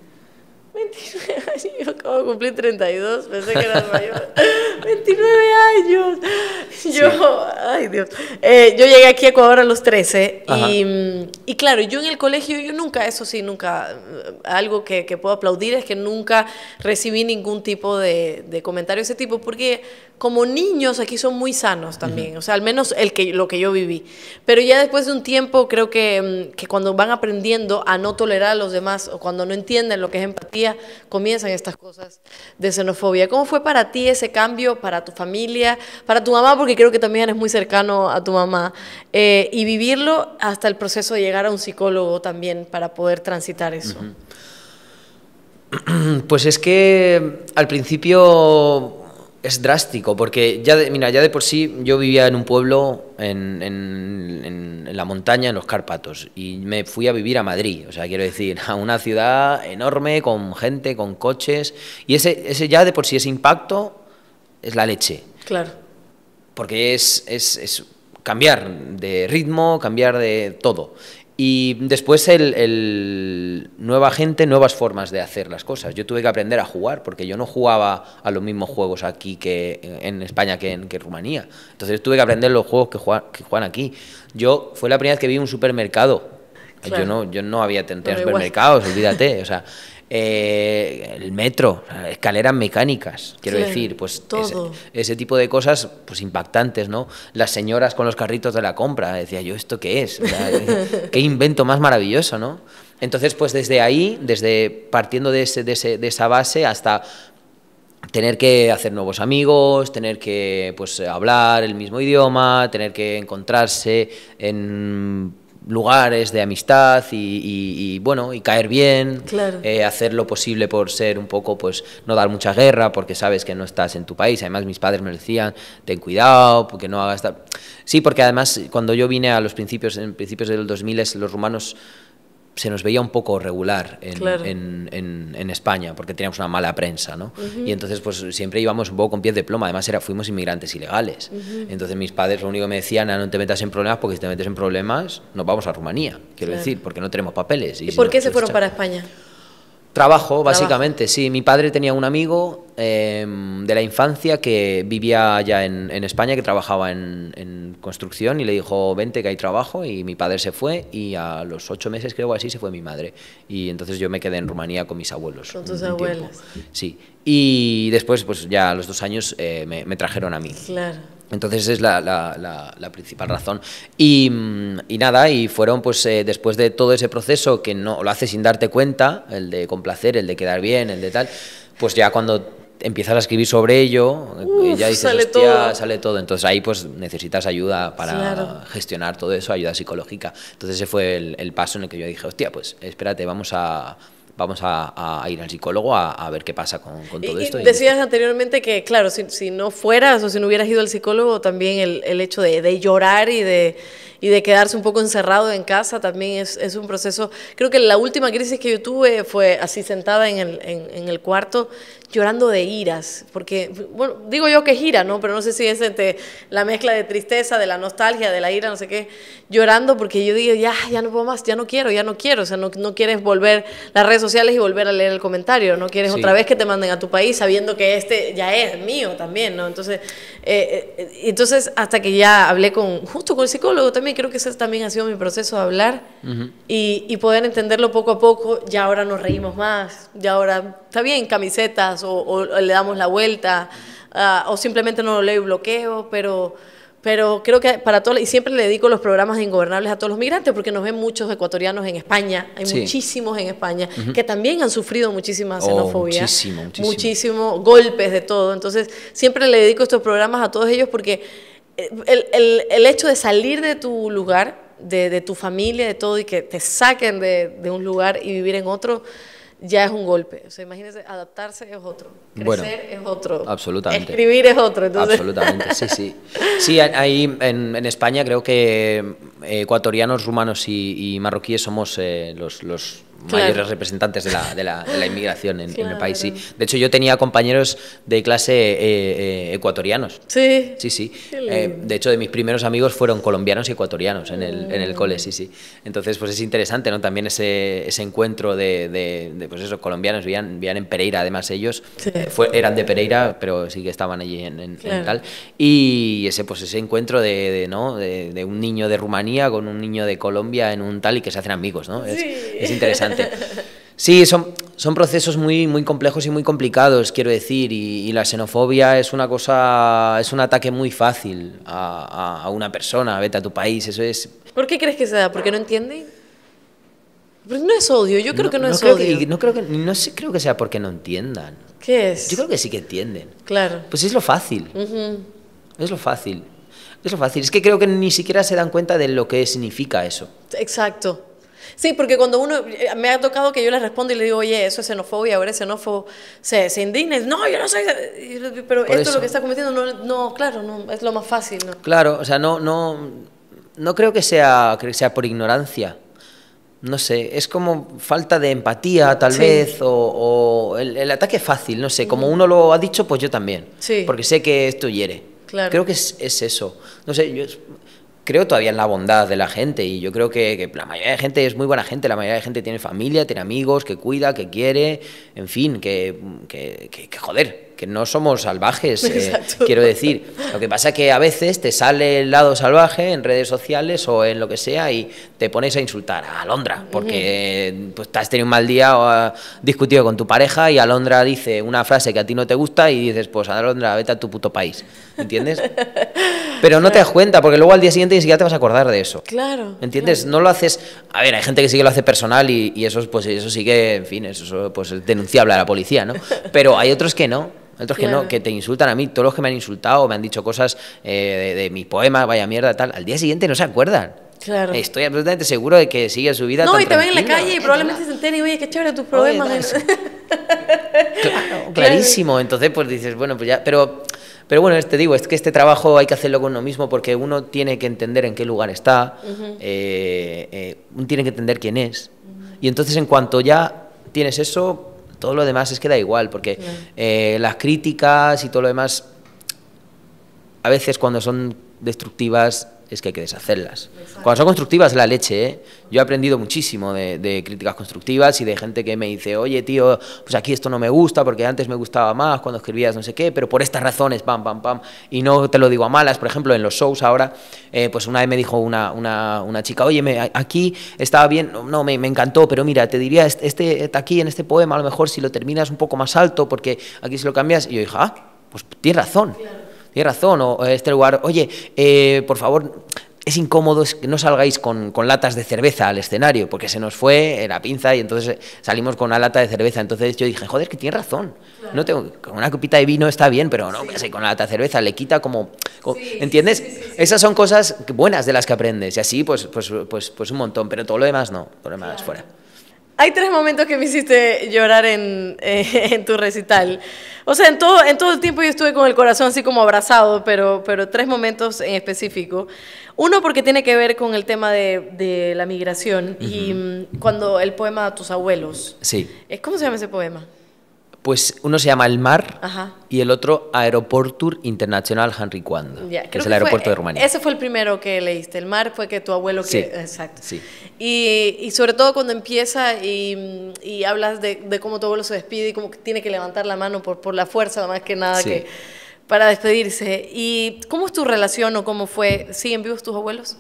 29 <laughs> años, yo acabo de cumplir 32, pensé que eras mayor. 29 <laughs> años. Yo, ay Dios. Eh, yo llegué aquí a Ecuador a los 13 y, y, claro, yo en el colegio, yo nunca, eso sí, nunca, algo que, que puedo aplaudir es que nunca recibí ningún tipo de, de, comentario de ese tipo, porque como niños aquí son muy sanos también, o sea, al menos el que, lo que yo viví. Pero ya después de un tiempo creo que, mm, que cuando van aprendiendo a no tolerar a los demás o cuando no entienden lo que es empatía, comienzan estas cosas de xenofobia. ¿Cómo fue para ti ese cambio, para tu familia, para tu mamá, porque creo que también eres muy cercano a tu mamá, eh, y vivirlo hasta el proceso de llegar a un psicólogo también para poder transitar eso? <clears throat> Pues es que al principio es drástico, porque ya de, mira, ya de por sí yo vivía en un pueblo en, la montaña, en los Cárpatos, y me fui a vivir a Madrid, o sea, quiero decir, a una ciudad enorme, con gente, con coches, y ese, ese ya de por sí ese impacto es la leche. Claro. Porque es cambiar de ritmo, cambiar de todo. Y después el, nueva gente, nuevas formas de hacer las cosas. Yo tuve que aprender a jugar, porque yo no jugaba a los mismos juegos aquí que en España que en, Rumanía. Entonces tuve que aprender los juegos que, que juegan aquí. Yo fue la primera vez que vi un supermercado. Yo no, yo no había tenido supermercados, olvídate. O sea, eh, el metro, escaleras mecánicas, quiero decir, pues ese, tipo de cosas pues impactantes, ¿no? Las señoras con los carritos de la compra, decía yo, ¿esto qué es? <laughs> ¿Qué invento más maravilloso, ¿no? Entonces, pues desde ahí, desde partiendo de, de, de esa base hasta tener que hacer nuevos amigos, tener que pues hablar el mismo idioma, tener que encontrarse en lugares de amistad y, bueno y caer bien eh, hacer lo posible por ser un poco pues no dar mucha guerra porque sabes que no estás en tu país además mis padres me decían ten cuidado porque no hagas sí porque además cuando yo vine a los principios en principios del 2000 los rumanos se nos veía un poco regular en, España, porque teníamos una mala prensa, ¿no? Y entonces, pues siempre íbamos un poco con pies de plomo, además era, fuimos inmigrantes ilegales. Entonces mis padres lo único que me decían era ah, no te metas en problemas, porque si te metes en problemas nos vamos a Rumanía, quiero decir, porque no tenemos papeles. ¿Y, por qué se pues, fueron para España? Trabajo, básicamente, sí. Mi padre tenía un amigo em, de la infancia que vivía allá en, España, que trabajaba en, construcción y le dijo, vente que hay trabajo y mi padre se fue y a los ocho meses creo así se fue mi madre. Y entonces yo me quedé en Rumanía con mis abuelos. Con tus abuelos. Sí. Y después, pues ya a los dos años eh, me, me, trajeron a mí. Claro. Entonces esa es la, la, la, principal razón. Y, mm, nada, y fueron pues eh, después de todo ese proceso que no lo hace sin darte cuenta, el de complacer, el de quedar bien, el de tal, pues ya cuando empiezas a escribir sobre ello, eh, ya dices, sale hostia, todo. sale todo. Entonces ahí pues necesitas ayuda para gestionar todo eso, ayuda psicológica. Entonces ese fue el, el paso en el que yo dije, hostia, pues espérate, vamos a vamos a, ir al psicólogo a, ver qué pasa con, todo esto. decías anteriormente que, claro, si, no fueras o si no hubieras ido al psicólogo, también el, hecho de, llorar y de, quedarse un poco encerrado en casa también es, un proceso. Creo que la última crisis que yo tuve fue así sentada en el cuarto llorando de iras, porque, bueno, digo yo que gira, ¿no? Pero no sé si es este, la mezcla de tristeza, de la nostalgia, de la ira, no sé qué, llorando porque yo digo, ya, ya no puedo más, ya no quiero, ya no quiero, o sea, no, no quieres volver las redes sociales y volver a leer el comentario, no quieres otra vez que te manden a tu país sabiendo que este ya es mío también, ¿no? Entonces, eh, eh, entonces hasta que ya hablé con, justo con el psicólogo también, creo que ese también ha sido mi proceso de hablar y, y poder entenderlo poco a poco, ya ahora nos reímos más, ya ahora, está bien, camisetas, o, le damos la vuelta ah, o simplemente no lo leo y bloqueo, pero, pero creo que para todos, y siempre le dedico los programas de Ingobernables a todos los migrantes porque nos ven muchos ecuatorianos en España, hay muchísimos en España que también han sufrido muchísima oh, xenofobia, muchísimos golpes de todo, entonces siempre le dedico estos programas a todos ellos porque eh, el, el, hecho de salir de tu lugar de, de, tu familia, de todo, y que te saquen de, de, un lugar y vivir en otro, ya es un golpe. O sea, imagínense, adaptarse es otro, crecer es otro, escribir es otro. Entonces. Absolutamente, sí, sí. Sí, ahí en, en España creo que eh, ecuatorianos, rumanos y, y marroquíes somos eh, los, los mayores representantes de la, de la, inmigración en, el país. Sí. De hecho, yo tenía compañeros de clase eh, eh, ecuatorianos. Sí. Sí, sí. Eh, de hecho, de mis primeros amigos fueron colombianos y ecuatorianos en el, en el ah. cole, sí, sí. Entonces, pues es interesante, ¿no? También ese, ese encuentro de, de, pues eso, colombianos, vivían, vivían, en Pereira, además ellos eran de Pereira, pero sí que estaban allí en, tal. Y ese, pues ese encuentro de, ¿no? de, un niño de Rumanía con un niño de Colombia en un tal y que se hacen amigos, ¿no? es interesante. Sí, son, son procesos muy, muy complejos y muy complicados, quiero decir, y, la xenofobia es una cosa, es un ataque muy fácil a, una persona, vete a tu país, eso es... ¿Por qué crees que sea? da? ¿Porque no entienden? Pues no es odio, yo creo que no, es creo odio. no creo que, no sé, creo que sea porque no entiendan. ¿Qué es? Yo creo que sí que entienden. Claro. Pues es lo fácil. Es lo fácil. Es lo fácil. Es que creo que ni siquiera se dan cuenta de lo que significa eso. Exacto. Sí, porque cuando uno, eh, me ha tocado que yo le respondo y le digo, oye, eso es xenofobia, ahora es xenófobo se, se indigna, no, yo no soy, pero esto lo que está cometiendo, no, no claro, no, es lo más fácil. Claro, o sea, no, no, no creo que sea, sea por ignorancia no sé, es como falta de empatía tal vez, o, el, ataque ataque fácil, no sé, como uno lo ha dicho, pues yo también, sí. porque sé que esto hiere. Claro. Creo que es, es, eso. No sé, yo, creo todavía en la bondad de la gente y yo creo que, la mayoría de gente es muy buena gente, la mayoría de gente tiene familia, tiene amigos, que cuida, que quiere, en fin, que, que, que joder, que no somos salvajes, <laughs> eh, quiero decir. Lo que pasa es que a veces te sale el lado salvaje en redes sociales o en lo que sea y te pones a insultar a Alondra, porque pues, has tenido un mal día o has discutido con tu pareja y Alondra dice una frase que a ti no te gusta y dices, pues Alondra, vete a tu puto país, ¿entiendes? <laughs> Pero no te das cuenta, porque luego al día siguiente ni siquiera te vas a acordar de eso. Claro. ¿Entiendes? No lo haces... A ver, hay gente que sí que lo hace personal y, eso, pues, eso sí que, en fin, eso pues, es denunciable a la policía, ¿no? <laughs> Pero hay otros que no. Otros que no, que te insultan a mí, todos los que me han insultado, me han dicho cosas eh, de, mis poemas, vaya mierda, tal, al día siguiente no se acuerdan. Claro. Estoy absolutamente seguro de que sigue su vida. No, y te ven en la calle y probablemente se enteren y oye, qué chévere tus problemas. <laughs> clarísimo. Entonces, pues dices, bueno, pues ya. Pero, pero bueno, te digo, es que este trabajo hay que hacerlo con uno mismo porque uno tiene que entender en qué lugar está, eh, eh, uno tiene que entender quién es. Y entonces, en cuanto ya tienes eso, todo lo demás es que da igual, porque eh, las críticas y todo lo demás, a veces cuando son destructivas, es que hay que deshacerlas. Cuando son constructivas, la leche, ¿eh? Yo he aprendido muchísimo de, críticas constructivas y de gente que me dice, oye, tío, pues aquí esto no me gusta porque antes me gustaba más cuando escribías no sé qué, pero por estas razones, pam, pam, pam. Y no te lo digo a malas, por ejemplo, en los shows ahora, eh, pues una vez me dijo una, chica, oye, aquí estaba bien, no, me, encantó, pero mira, te diría, este, este, este, aquí en este poema, a lo mejor si lo terminas un poco más alto, porque aquí si lo cambias, y yo dije, ah, pues tienes razón tienes razón, o, eh, este lugar, oye, eh, por favor, es incómodo que no salgáis con, latas de cerveza al escenario, porque se nos fue la pinza y entonces eh, salimos con una lata de cerveza. Entonces yo dije, joder, que tiene razón. No tengo, con una copita de vino está bien, pero no, sé pues, con la lata de cerveza le quita como... ¿Entiendes? Esas son cosas buenas de las que aprendes y así pues, pues, pues, pues, un montón, pero todo lo demás no, todo lo demás fuera hay tres momentos que me hiciste llorar eh, <laughs> en, tu recital. O sea, en todo, en todo el tiempo yo estuve con el corazón así como abrazado, pero, pero tres momentos en específico. Uno porque tiene que ver con el tema de, la migración y mm, cuando el poema Tus abuelos. Sí. Eh, ¿Cómo se llama ese poema? Pues uno se llama El Mar y el otro Aeroportur Internacional Henry Cuando, que es el aeropuerto de e-, Rumanía. Ese fue el primero que leíste, El Mar fue que tu abuelo... Sí, exacto. Y, sobre todo cuando empieza y, hablas de, cómo tu abuelo se despide y cómo tiene que levantar la mano por, la fuerza, más que nada, para despedirse. ¿Y cómo es tu relación o cómo fue? ¿Siguen vivos tus abuelos?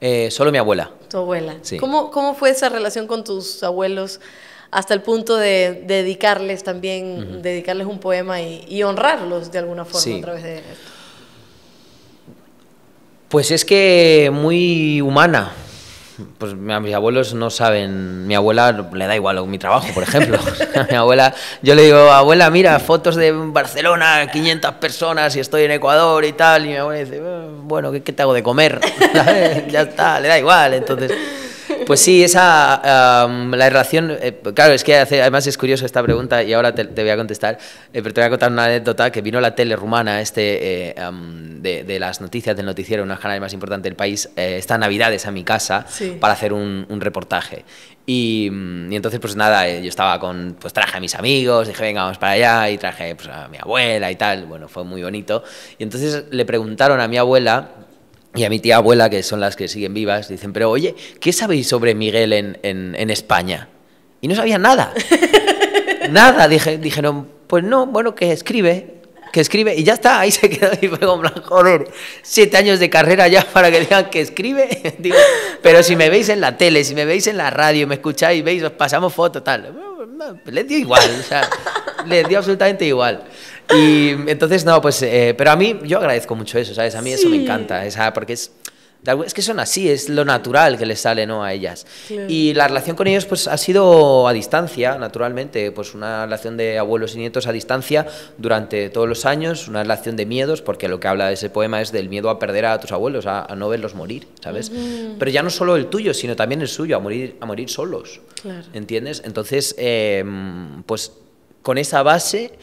Eh, solo mi abuela. Tu abuela. Sí. ¿Cómo fue esa relación con tus abuelos? hasta el punto de, dedicarles también, dedicarles un poema y, honrarlos de alguna forma a través de esto. Pues es que muy humana. Pues mis abuelos no saben, mi abuela le da igual mi trabajo, por ejemplo. <laughs> <laughs> mi abuela, yo le digo, abuela, mira, fotos de Barcelona, 500 personas y estoy en Ecuador y tal. Y mi abuela dice, eh, bueno, ¿qué, qué te hago de comer? <laughs> ya está, le da igual. Entonces, pues sí, esa, la relación, eh, claro, es que además es curioso esta pregunta y ahora te, voy a contestar, eh, pero te voy a contar una anécdota que vino la tele rumana este, eh, de, las noticias del noticiero, uno de los canales más importantes del país, esta Navidades a mi casa para hacer un, reportaje. Y, mm, y, entonces, pues nada, yo estaba con, pues traje a mis amigos, dije, venga, vamos para allá, y traje pues, a mi abuela y tal, bueno, fue muy bonito. Y entonces le preguntaron a mi abuela y a mi tía abuela, que son las que siguen vivas, dicen, pero oye, ¿qué sabéis sobre Miguel en, en, en España? Y no sabía nada. <laughs> nada. Dije, dijeron, pues no, bueno, que escribe, que escribe, y ya está, ahí se quedó. Y fue como, joder, siete años de carrera ya para que digan que escribe. <laughs> pero si me veis en la tele, si me veis en la radio, me escucháis, veis, os pasamos fotos, tal. les dio igual, o sea, les dio absolutamente igual. Y entonces, no, pues, eh, pero a mí yo agradezco mucho eso, ¿sabes? A mí eso me encanta, esa, porque es... Es que son así, es lo natural que les sale ¿no? a ellas. Y la relación con ellos pues, ha sido a distancia, naturalmente, pues una relación de abuelos y nietos a distancia durante todos los años, una relación de miedos, porque lo que habla ese poema es del miedo a perder a tus abuelos, a, no verlos morir, ¿sabes? Pero ya no solo el tuyo, sino también el suyo, a morir, a morir solos, ¿entiendes? Entonces, em, pues con esa base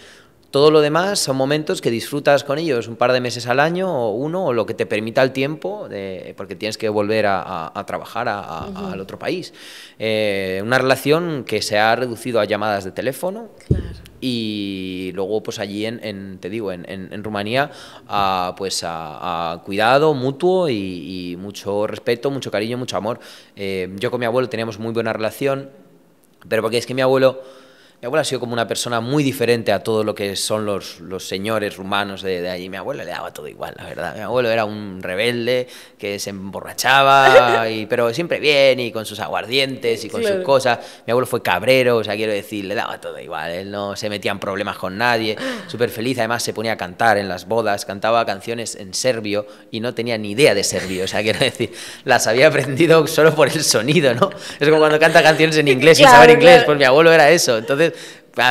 todo lo demás son momentos que disfrutas con ellos un par de meses al año o uno, o lo que te permita el tiempo, porque tienes que volver a, trabajar al otro país. Eh, una relación que se ha reducido a llamadas de teléfono. Y luego, pues allí, en, te digo, en, Rumanía, a, pues a, cuidado mutuo y, mucho respeto, mucho cariño, mucho amor. Eh, yo con mi abuelo teníamos muy buena relación, pero porque es que mi abuelo mi abuelo ha sido como una persona muy diferente a todo lo que son los, los señores rumanos de, allí. Mi abuela le daba todo igual, la verdad. Mi abuelo era un rebelde que se emborrachaba, <laughs> pero siempre bien y con sus aguardientes y con sus cosas. Mi abuelo fue cabrero, o sea, quiero decir, le daba todo igual. Él no se metía en problemas con nadie, súper <gasps> feliz. Además, se ponía a cantar en las bodas, cantaba canciones en serbio y no tenía ni idea de serbio. O sea, quiero decir, las había aprendido solo por el sonido, ¿no? Es como cuando canta canciones en inglés y sin saber inglés. Pues mi abuelo era eso. Entonces,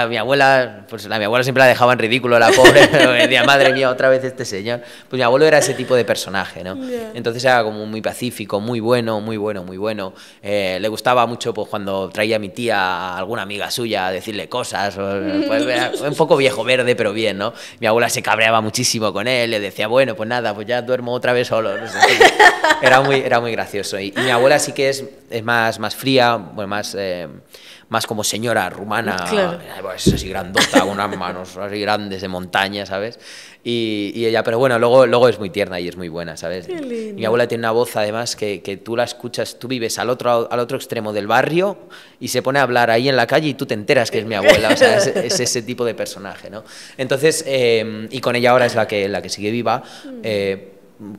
mi abuela, pues la mi abuela siempre la dejaba en ridículo, la pobre, <laughs> decía, madre mía, otra vez este señor. Pues mi abuelo era ese tipo de personaje, ¿no? Entonces era como muy pacífico, muy bueno, muy bueno, muy bueno. Eh, le gustaba mucho pues cuando traía a mi tía a alguna amiga suya a decirle cosas, pues, <laughs> un poco viejo verde, pero bien, ¿no? Mi abuela se cabreaba muchísimo con él, le decía, bueno, pues nada, pues ya duermo otra vez solo. era, muy, era muy gracioso. Y, mi abuela sí que es, es más, más fría, bueno, más... Eh, más como señora rumana, claro. Eh, pues, así grandota, con unas manos así grandes de montaña, ¿sabes? Y, ella, pero bueno, luego, luego es muy tierna y es muy buena, ¿sabes? mi abuela tiene una voz además que, que, tú la escuchas, tú vives al otro, al otro extremo del barrio y se pone a hablar ahí en la calle y tú te enteras que es mi abuela, o sea, es, ese tipo de personaje, ¿no? Entonces, eh, y con ella ahora es la que, la que sigue viva. Mm. Eh,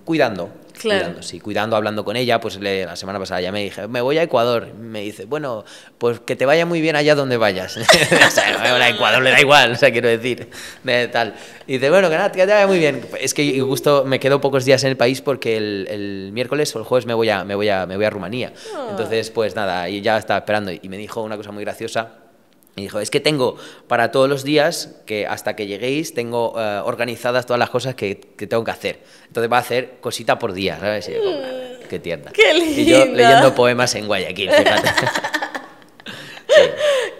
cuidando. Cuidando, sí, cuidando, hablando con ella, pues la semana pasada ya me dije, me voy a Ecuador. Me dice, bueno, pues que te vaya muy bien allá donde vayas. <laughs> o sea, a Ecuador le da igual, o sea, quiero decir, de, tal. Y dice, bueno, que nada, te vaya muy bien. Es que justo me quedo pocos días en el país porque el, miércoles o el jueves me voy a, me voy a, me voy a Rumanía. Ah. Entonces, pues nada, y ya estaba esperando. Y me dijo una cosa muy graciosa y dijo, es que tengo para todos los días, que hasta que lleguéis, tengo eh, organizadas todas las cosas que, que, tengo que hacer. Entonces va a hacer cosita por día, ¿sabes? qué mm, tierna. Qué lindo. Y yo leyendo poemas en Guayaquil, <laughs>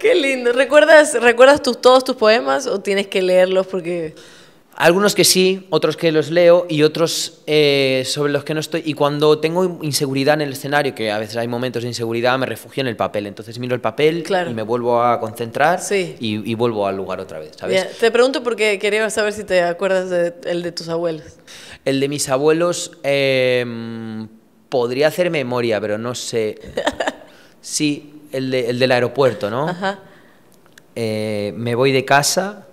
Qué lindo. ¿Recuerdas, ¿recuerdas todos tus poemas o tienes que leerlos porque...? Algunos que sí, otros que los leo y otros eh, sobre los que no estoy. Y cuando tengo inseguridad en el escenario, que a veces hay momentos de inseguridad, me refugio en el papel. Entonces miro el papel y me vuelvo a concentrar y, vuelvo al lugar otra vez. Te pregunto porque quería saber si te acuerdas del de, tus abuelos. El de mis abuelos em, podría hacer memoria, pero no sé. <laughs> Sí, el, el del aeropuerto, ¿no? Eh, me voy de casa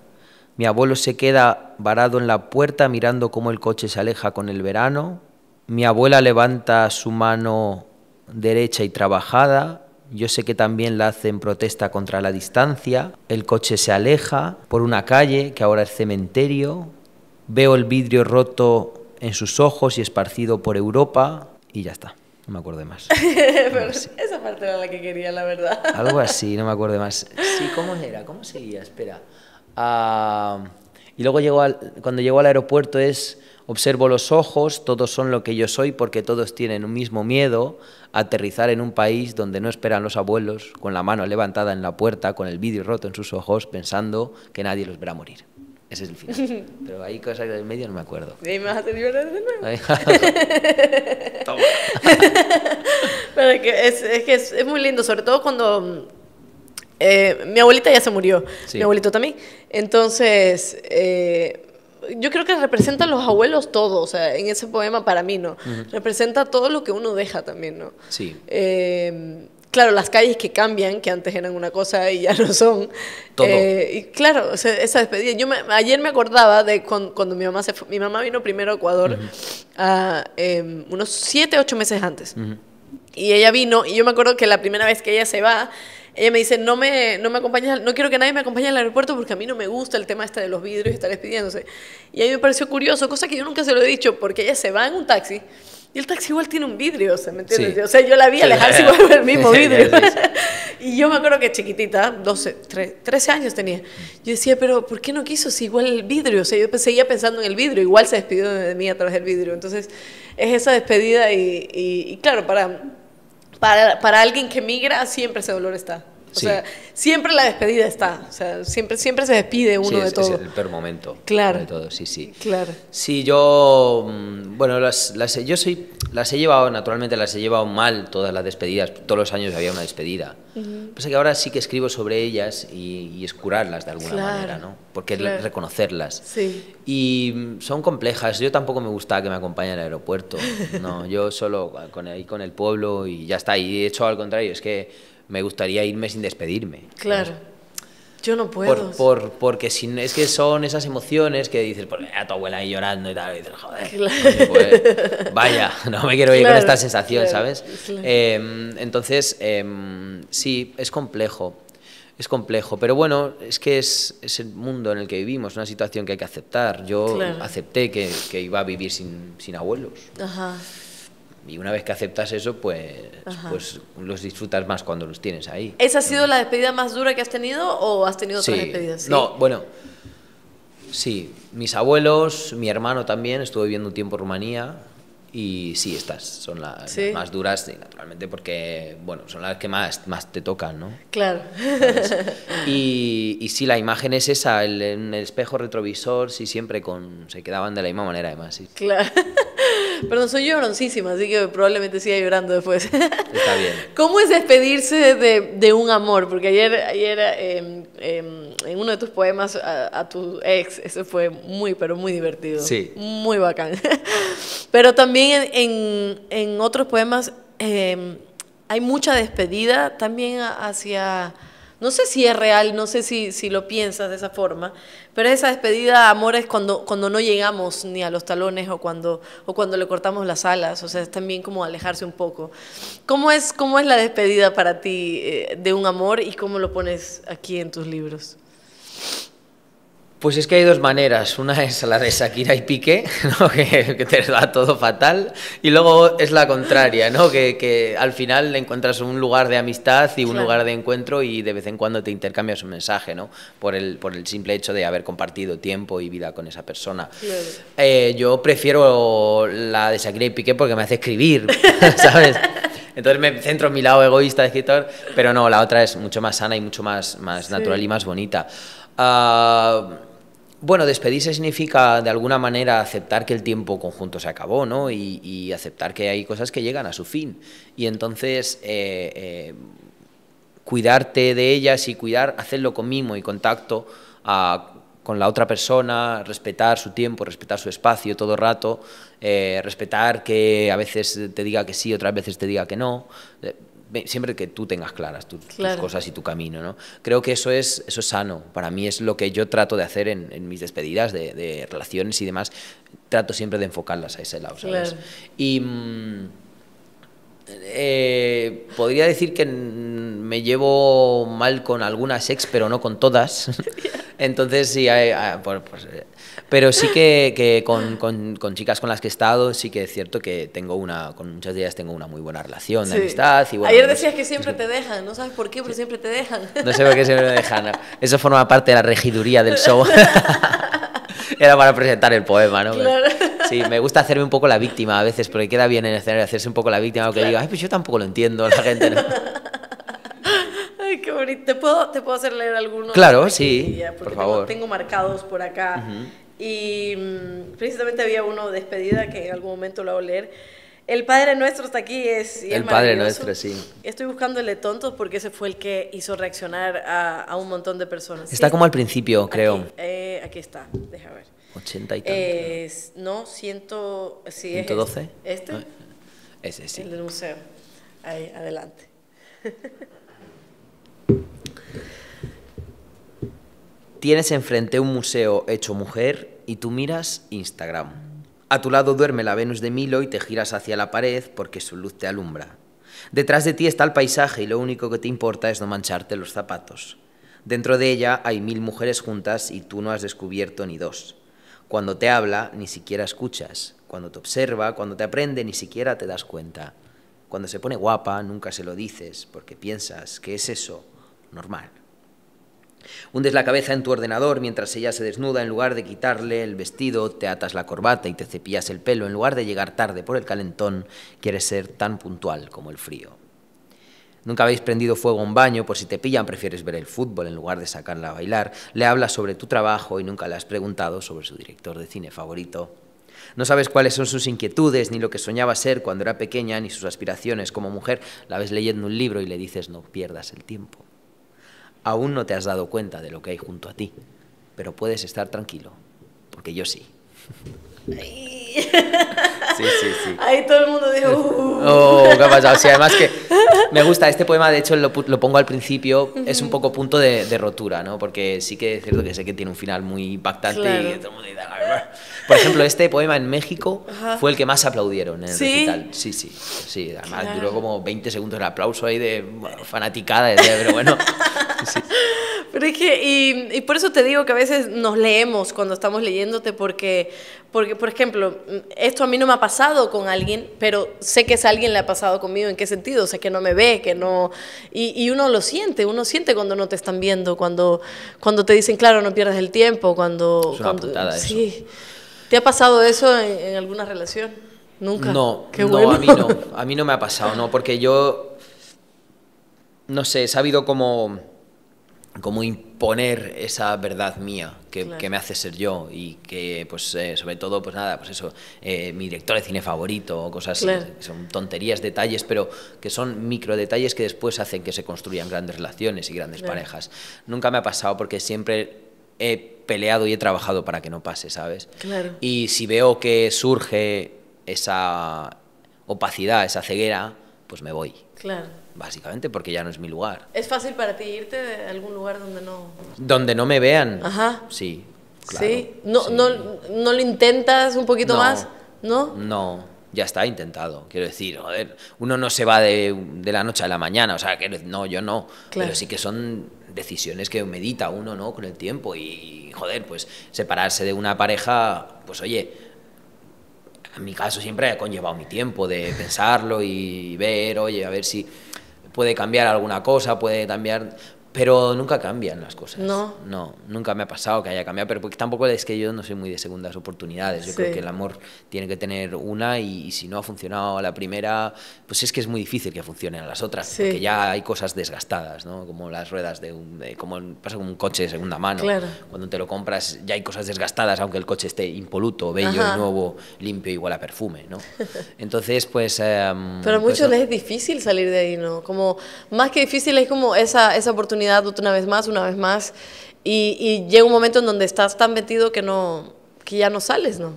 mi abuelo se queda varado en la puerta mirando cómo el coche se aleja con el verano. Mi abuela levanta su mano derecha y trabajada. Yo sé que también la hace en protesta contra la distancia. El coche se aleja por una calle que ahora es cementerio. Veo el vidrio roto en sus ojos y esparcido por Europa. Y ya está, no me acuerdo de más. <laughs> Pero esa parte era la que quería, la verdad. Algo así, no me acuerdo de más. Sí, ¿cómo era? ¿Cómo seguía? Espera. Y luego llego al, cuando llego al aeropuerto es, observo los ojos, todos son lo que yo soy porque todos tienen un mismo miedo a aterrizar en un país donde no esperan los abuelos, con la mano levantada en la puerta, con el vidrio roto en sus ojos, pensando que nadie los verá morir. Ese es el final. <laughs> Pero hay cosas del medio no me acuerdo. ¿Y me vas de nuevo? <laughs> <laughs> es que, es, que es muy lindo, sobre todo cuando eh, mi abuelita ya se murió, mi abuelito también. Entonces, eh, yo creo que representan los abuelos todo, o sea, en ese poema para mí, ¿no? Representa todo lo que uno deja también, ¿no? Sí. Em, claro, las calles que cambian, que antes eran una cosa y ya no son. Todo. Eh, y claro, esa despedida. ayer me acordaba de cuando, mi mamá se Mi mamá vino primero a Ecuador a, em, unos siete, ocho meses antes. Y ella vino, y yo me acuerdo que la primera vez que ella se va, ella me dice, no me, no me acompañes, no quiero que nadie me acompañe al aeropuerto porque a mí no me gusta el tema este de los vidrios y estar despidiéndose. Y a mí me pareció curioso, cosa que yo nunca se lo he dicho, porque ella se va en un taxi y el taxi igual tiene un vidrio, ¿me entiendes? O sea, yo la vi alejarse igual el mismo <laughs> vidrio. <laughs> y yo me acuerdo que chiquitita, 12, 13, años tenía, yo decía, pero ¿por qué no quiso si igual el vidrio? O sea, yo pues, seguía pensando en el vidrio, igual se despidió de mí a través del vidrio. Entonces, es esa despedida y, y claro, para para, para alguien que migra siempre ese dolor está siempre la despedida está. siempre, siempre se despide uno de todo. Es el peor momento. Claro. De todo, sí, sí. Claro. Sí, yo. Mm, bueno, las, yo soy, las he llevado, naturalmente las he llevado mal todas las despedidas. Todos los años había una despedida. Uh que ahora sí que escribo sobre ellas y, es curarlas de alguna manera, ¿no? Porque es reconocerlas. Sí. Y mm, son complejas. Yo tampoco me gustaba que me acompañen al aeropuerto. <laughs> No, yo solo con ahí con el pueblo y ya está. Y de hecho, al contrario, es que me gustaría irme sin despedirme. Claro. Yo no puedo. Por, porque si, es que son esas emociones que dices, pues a tu abuela ahí llorando y tal, y dices, joder, pues, vaya, <laughs> no me quiero ir con esta sensación, ¿sabes? Em, entonces, em, sí, es complejo, es complejo, pero bueno, es que es, el mundo en el que vivimos, una situación que hay que aceptar. Yo acepté que, iba a vivir sin, sin abuelos. Ajá. Y una vez que aceptas eso, pues, pues los disfrutas más cuando los tienes ahí. ¿Esa ha sido la despedida más dura que has tenido o has tenido otras despedidas? No, bueno, sí. Mis abuelos, mi hermano también, estuve viviendo un tiempo en Rumanía, y sí, estas son las, más duras, naturalmente, porque bueno, son las que más, más te tocan, ¿no? Claro. <laughs> Y, y, sí, la imagen es esa, el, el, espejo retrovisor, sí, siempre con, se quedaban de la misma manera, además. Sí. Claro. <laughs> Perdón, soy lloroncísima, así que probablemente siga llorando después. Está bien. <laughs> ¿Cómo es despedirse de, un amor? Porque ayer, ayer em, Em, en uno de tus poemas a, tu ex. Eso fue muy, pero muy divertido. Sí. Muy bacán. <laughs> pero también en, en otros poemas em, hay mucha despedida también hacia no sé si es real, no sé si, lo piensas de esa forma, pero esa despedida, amor, es cuando, cuando no llegamos ni a los talones o cuando, o cuando le cortamos las alas, o sea, es también como alejarse un poco. ¿Cómo es, cómo es la despedida para ti eh, de un amor y cómo lo pones aquí en tus libros? Pues es que hay dos maneras. Una es la de Shakira y Piqué, <laughs> que, te da todo fatal. Y luego es la contraria, ¿no? que, al final encuentras un lugar de amistad y un lugar de encuentro y de vez en cuando te intercambias un mensaje ¿no? por, el, por el simple hecho de haber compartido tiempo y vida con esa persona. Eh, yo prefiero la de Shakira y Piqué porque me hace escribir, <laughs> ¿sabes? Entonces me centro en mi lado egoísta de escritor, pero no, la otra es mucho más sana y mucho más, más natural y más bonita. Ah, bueno, despedirse significa de alguna manera aceptar que el tiempo conjunto se acabó, ¿no? Y, aceptar que hay cosas que llegan a su fin. Y entonces eh, eh, cuidarte de ellas y cuidar, hacerlo con mimo y contacto ah, con la otra persona, respetar su tiempo, respetar su espacio todo el rato, eh, respetar que a veces te diga que sí, otras veces te diga que no siempre que tú tengas claras tus cosas y tu camino, ¿no? Creo que eso es, eso sano, para mí es lo que yo trato de hacer en, mis despedidas de, relaciones y demás, trato siempre de enfocarlas a ese lado, ¿sabes? Y... Mm, eh, podría decir que me llevo mal con algunas ex, pero no con todas. <laughs> <laughs> Entonces, sí, hay, ah, pues, eh, pero sí que, con, chicas con las que he estado, sí que es cierto que tengo una, con muchas de ellas tengo una muy buena relación de amistad. Ayer pues decías que siempre <laughs> te dejan, no sabes por qué, pero siempre te dejan. No sé por qué siempre me dejan. Eso forma parte de la regiduría del show. <laughs> Era para presentar el poema, ¿no? Pues sí, me gusta hacerme un poco la víctima a veces, porque queda bien en el escenario hacerse un poco la víctima, aunque diga, ay, pues yo tampoco lo entiendo, la gente <laughs> Ay, qué bonito. ¿Te puedo, hacer leer algunos? Claro, sí. por favor. Tengo marcados por acá. Y mm, precisamente había uno despedida que en algún momento lo hago leer. El Padre Nuestro está aquí. Es, y el Padre Nuestro, sí. Estoy buscándole tontos porque ese fue el que hizo reaccionar a, un montón de personas. Está como al principio, creo. Eh, aquí, está, deja ver. 80 y tanto. no, ciento... 112. este. ¿Este? Ese, sí. El del museo. Ahí, adelante. <laughs> Tienes enfrente un museo hecho mujer y tú miras Instagram. A tu lado duerme la Venus de Milo y te giras hacia la pared porque su luz te alumbra. Detrás de ti está el paisaje y lo único que te importa es no mancharte los zapatos. Dentro de ella hay mil mujeres juntas y tú no has descubierto ni dos. Cuando te habla, ni siquiera escuchas. Cuando te observa, cuando te aprende, ni siquiera te das cuenta. Cuando se pone guapa, nunca se lo dices porque piensas que es eso normal. Hundes la cabeza en tu ordenador mientras ella se desnuda, en lugar de quitarle el vestido, te atas la corbata y te cepillas el pelo, en lugar de llegar tarde por el calentón, quieres ser tan puntual como el frío. Nunca habéis prendido fuego a un baño, por si te pillan prefieres ver el fútbol en lugar de sacarla a bailar, le hablas sobre tu trabajo y nunca le has preguntado sobre su director de cine favorito. No sabes cuáles son sus inquietudes, ni lo que soñaba ser cuando era pequeña, ni sus aspiraciones como mujer, la ves leyendo un libro y le dices no pierdas el tiempo. Aún no te has dado cuenta de lo que hay junto a ti, pero puedes estar tranquilo, porque yo sí. Sí, sí, sí. Ahí todo el mundo dijo. Uh". Oh, qué ha pasado. Sí, además que <laughs> me gusta este poema, de hecho lo, pongo al principio, es un poco punto de, rotura, ¿no? Porque sí que es cierto que sé que tiene un final muy impactante todo el mundo ah, ah". Por ejemplo, este poema en México fue el que más aplaudieron en el ¿Sí? Sí, sí. Sí, además duró como 20 segundos el aplauso ahí de fanaticada, pero bueno. <laughs> <laughs> Pero es que, y, por eso te digo que a veces nos leemos cuando estamos leyéndote, porque, porque, por ejemplo, esto a mí no me ha pasado con alguien, pero sé que a alguien le ha pasado conmigo, ¿en qué sentido? sé que no me ve, que no... Y, uno lo siente, uno siente cuando no te están viendo, cuando, cuando te dicen, claro, no pierdas el tiempo, cuando... sí. ¿Te ha pasado eso en, alguna relación? Nunca. No, qué bueno. a mí no. A mí no me ha pasado, no, porque yo... No sé, he sabido cómo como imponer esa verdad mía que, me hace ser yo y que pues eh, sobre todo pues nada pues eso eh, mi director de cine favorito o cosas son tonterías detalles pero que son micro detalles que después hacen que se construyan grandes relaciones y grandes parejas nunca me ha pasado porque siempre he peleado y he trabajado para que no pase sabes y si veo que surge esa opacidad esa ceguera pues me voy claro básicamente porque ya no es mi lugar. ¿Es fácil para ti irte de algún lugar donde no...? Donde no me vean. Ajá. Sí, claro. ¿Sí? ¿No, No, no lo intentas un poquito más? No. No, ya está intentado. Quiero decir, joder, uno no se va de, de, la noche a la mañana, o sea, que no, yo no. Claro. Pero sí que son decisiones que medita uno, ¿no? Con el tiempo y, joder, pues separarse de una pareja, pues oye... En mi caso siempre ha conllevado mi tiempo de pensarlo y ver, oye, a ver si puede cambiar alguna cosa, puede cambiar pero nunca cambian las cosas. No. No, nunca me ha pasado que haya cambiado, pero tampoco es que yo no soy muy de segundas oportunidades. Yo creo que el amor tiene que tener una y, si no ha funcionado a la primera, pues es que es muy difícil que funcionen a las otras, porque ya hay cosas desgastadas, ¿no? Como las ruedas de un. como pasa con un coche de segunda mano. Cuando te lo compras ya hay cosas desgastadas, aunque el coche esté impoluto, bello, nuevo, limpio, igual a perfume, ¿no? <laughs> Entonces, pues. Em, pero a pues muchos les es difícil salir de ahí, ¿no? Como, más que difícil es como esa, esa oportunidad una vez más, una vez más, y, llega un momento en donde estás tan metido que, no, que ya no sales, ¿no?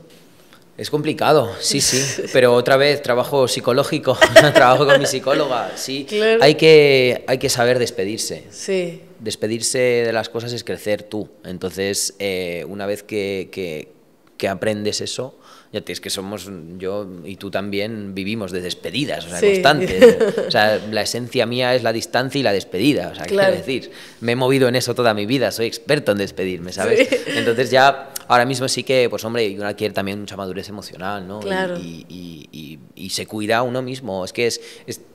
Es complicado, sí, sí, <laughs> pero otra vez trabajo psicológico, <laughs> trabajo con mi psicóloga, sí. Hay, que, hay que saber despedirse. Sí. Despedirse de las cosas es crecer tú. Entonces, eh, una vez que, que aprendes eso, ya es que somos, yo y tú también vivimos de despedidas, o sea, constantes. <laughs> O sea, la esencia mía es la distancia y la despedida, o sea, qué decir, me he movido en eso toda mi vida, soy experto en despedirme, ¿sabes? Entonces ya, ahora mismo sí que, pues hombre, uno adquiere también mucha madurez emocional, ¿no? Y, se cuida uno mismo, es que es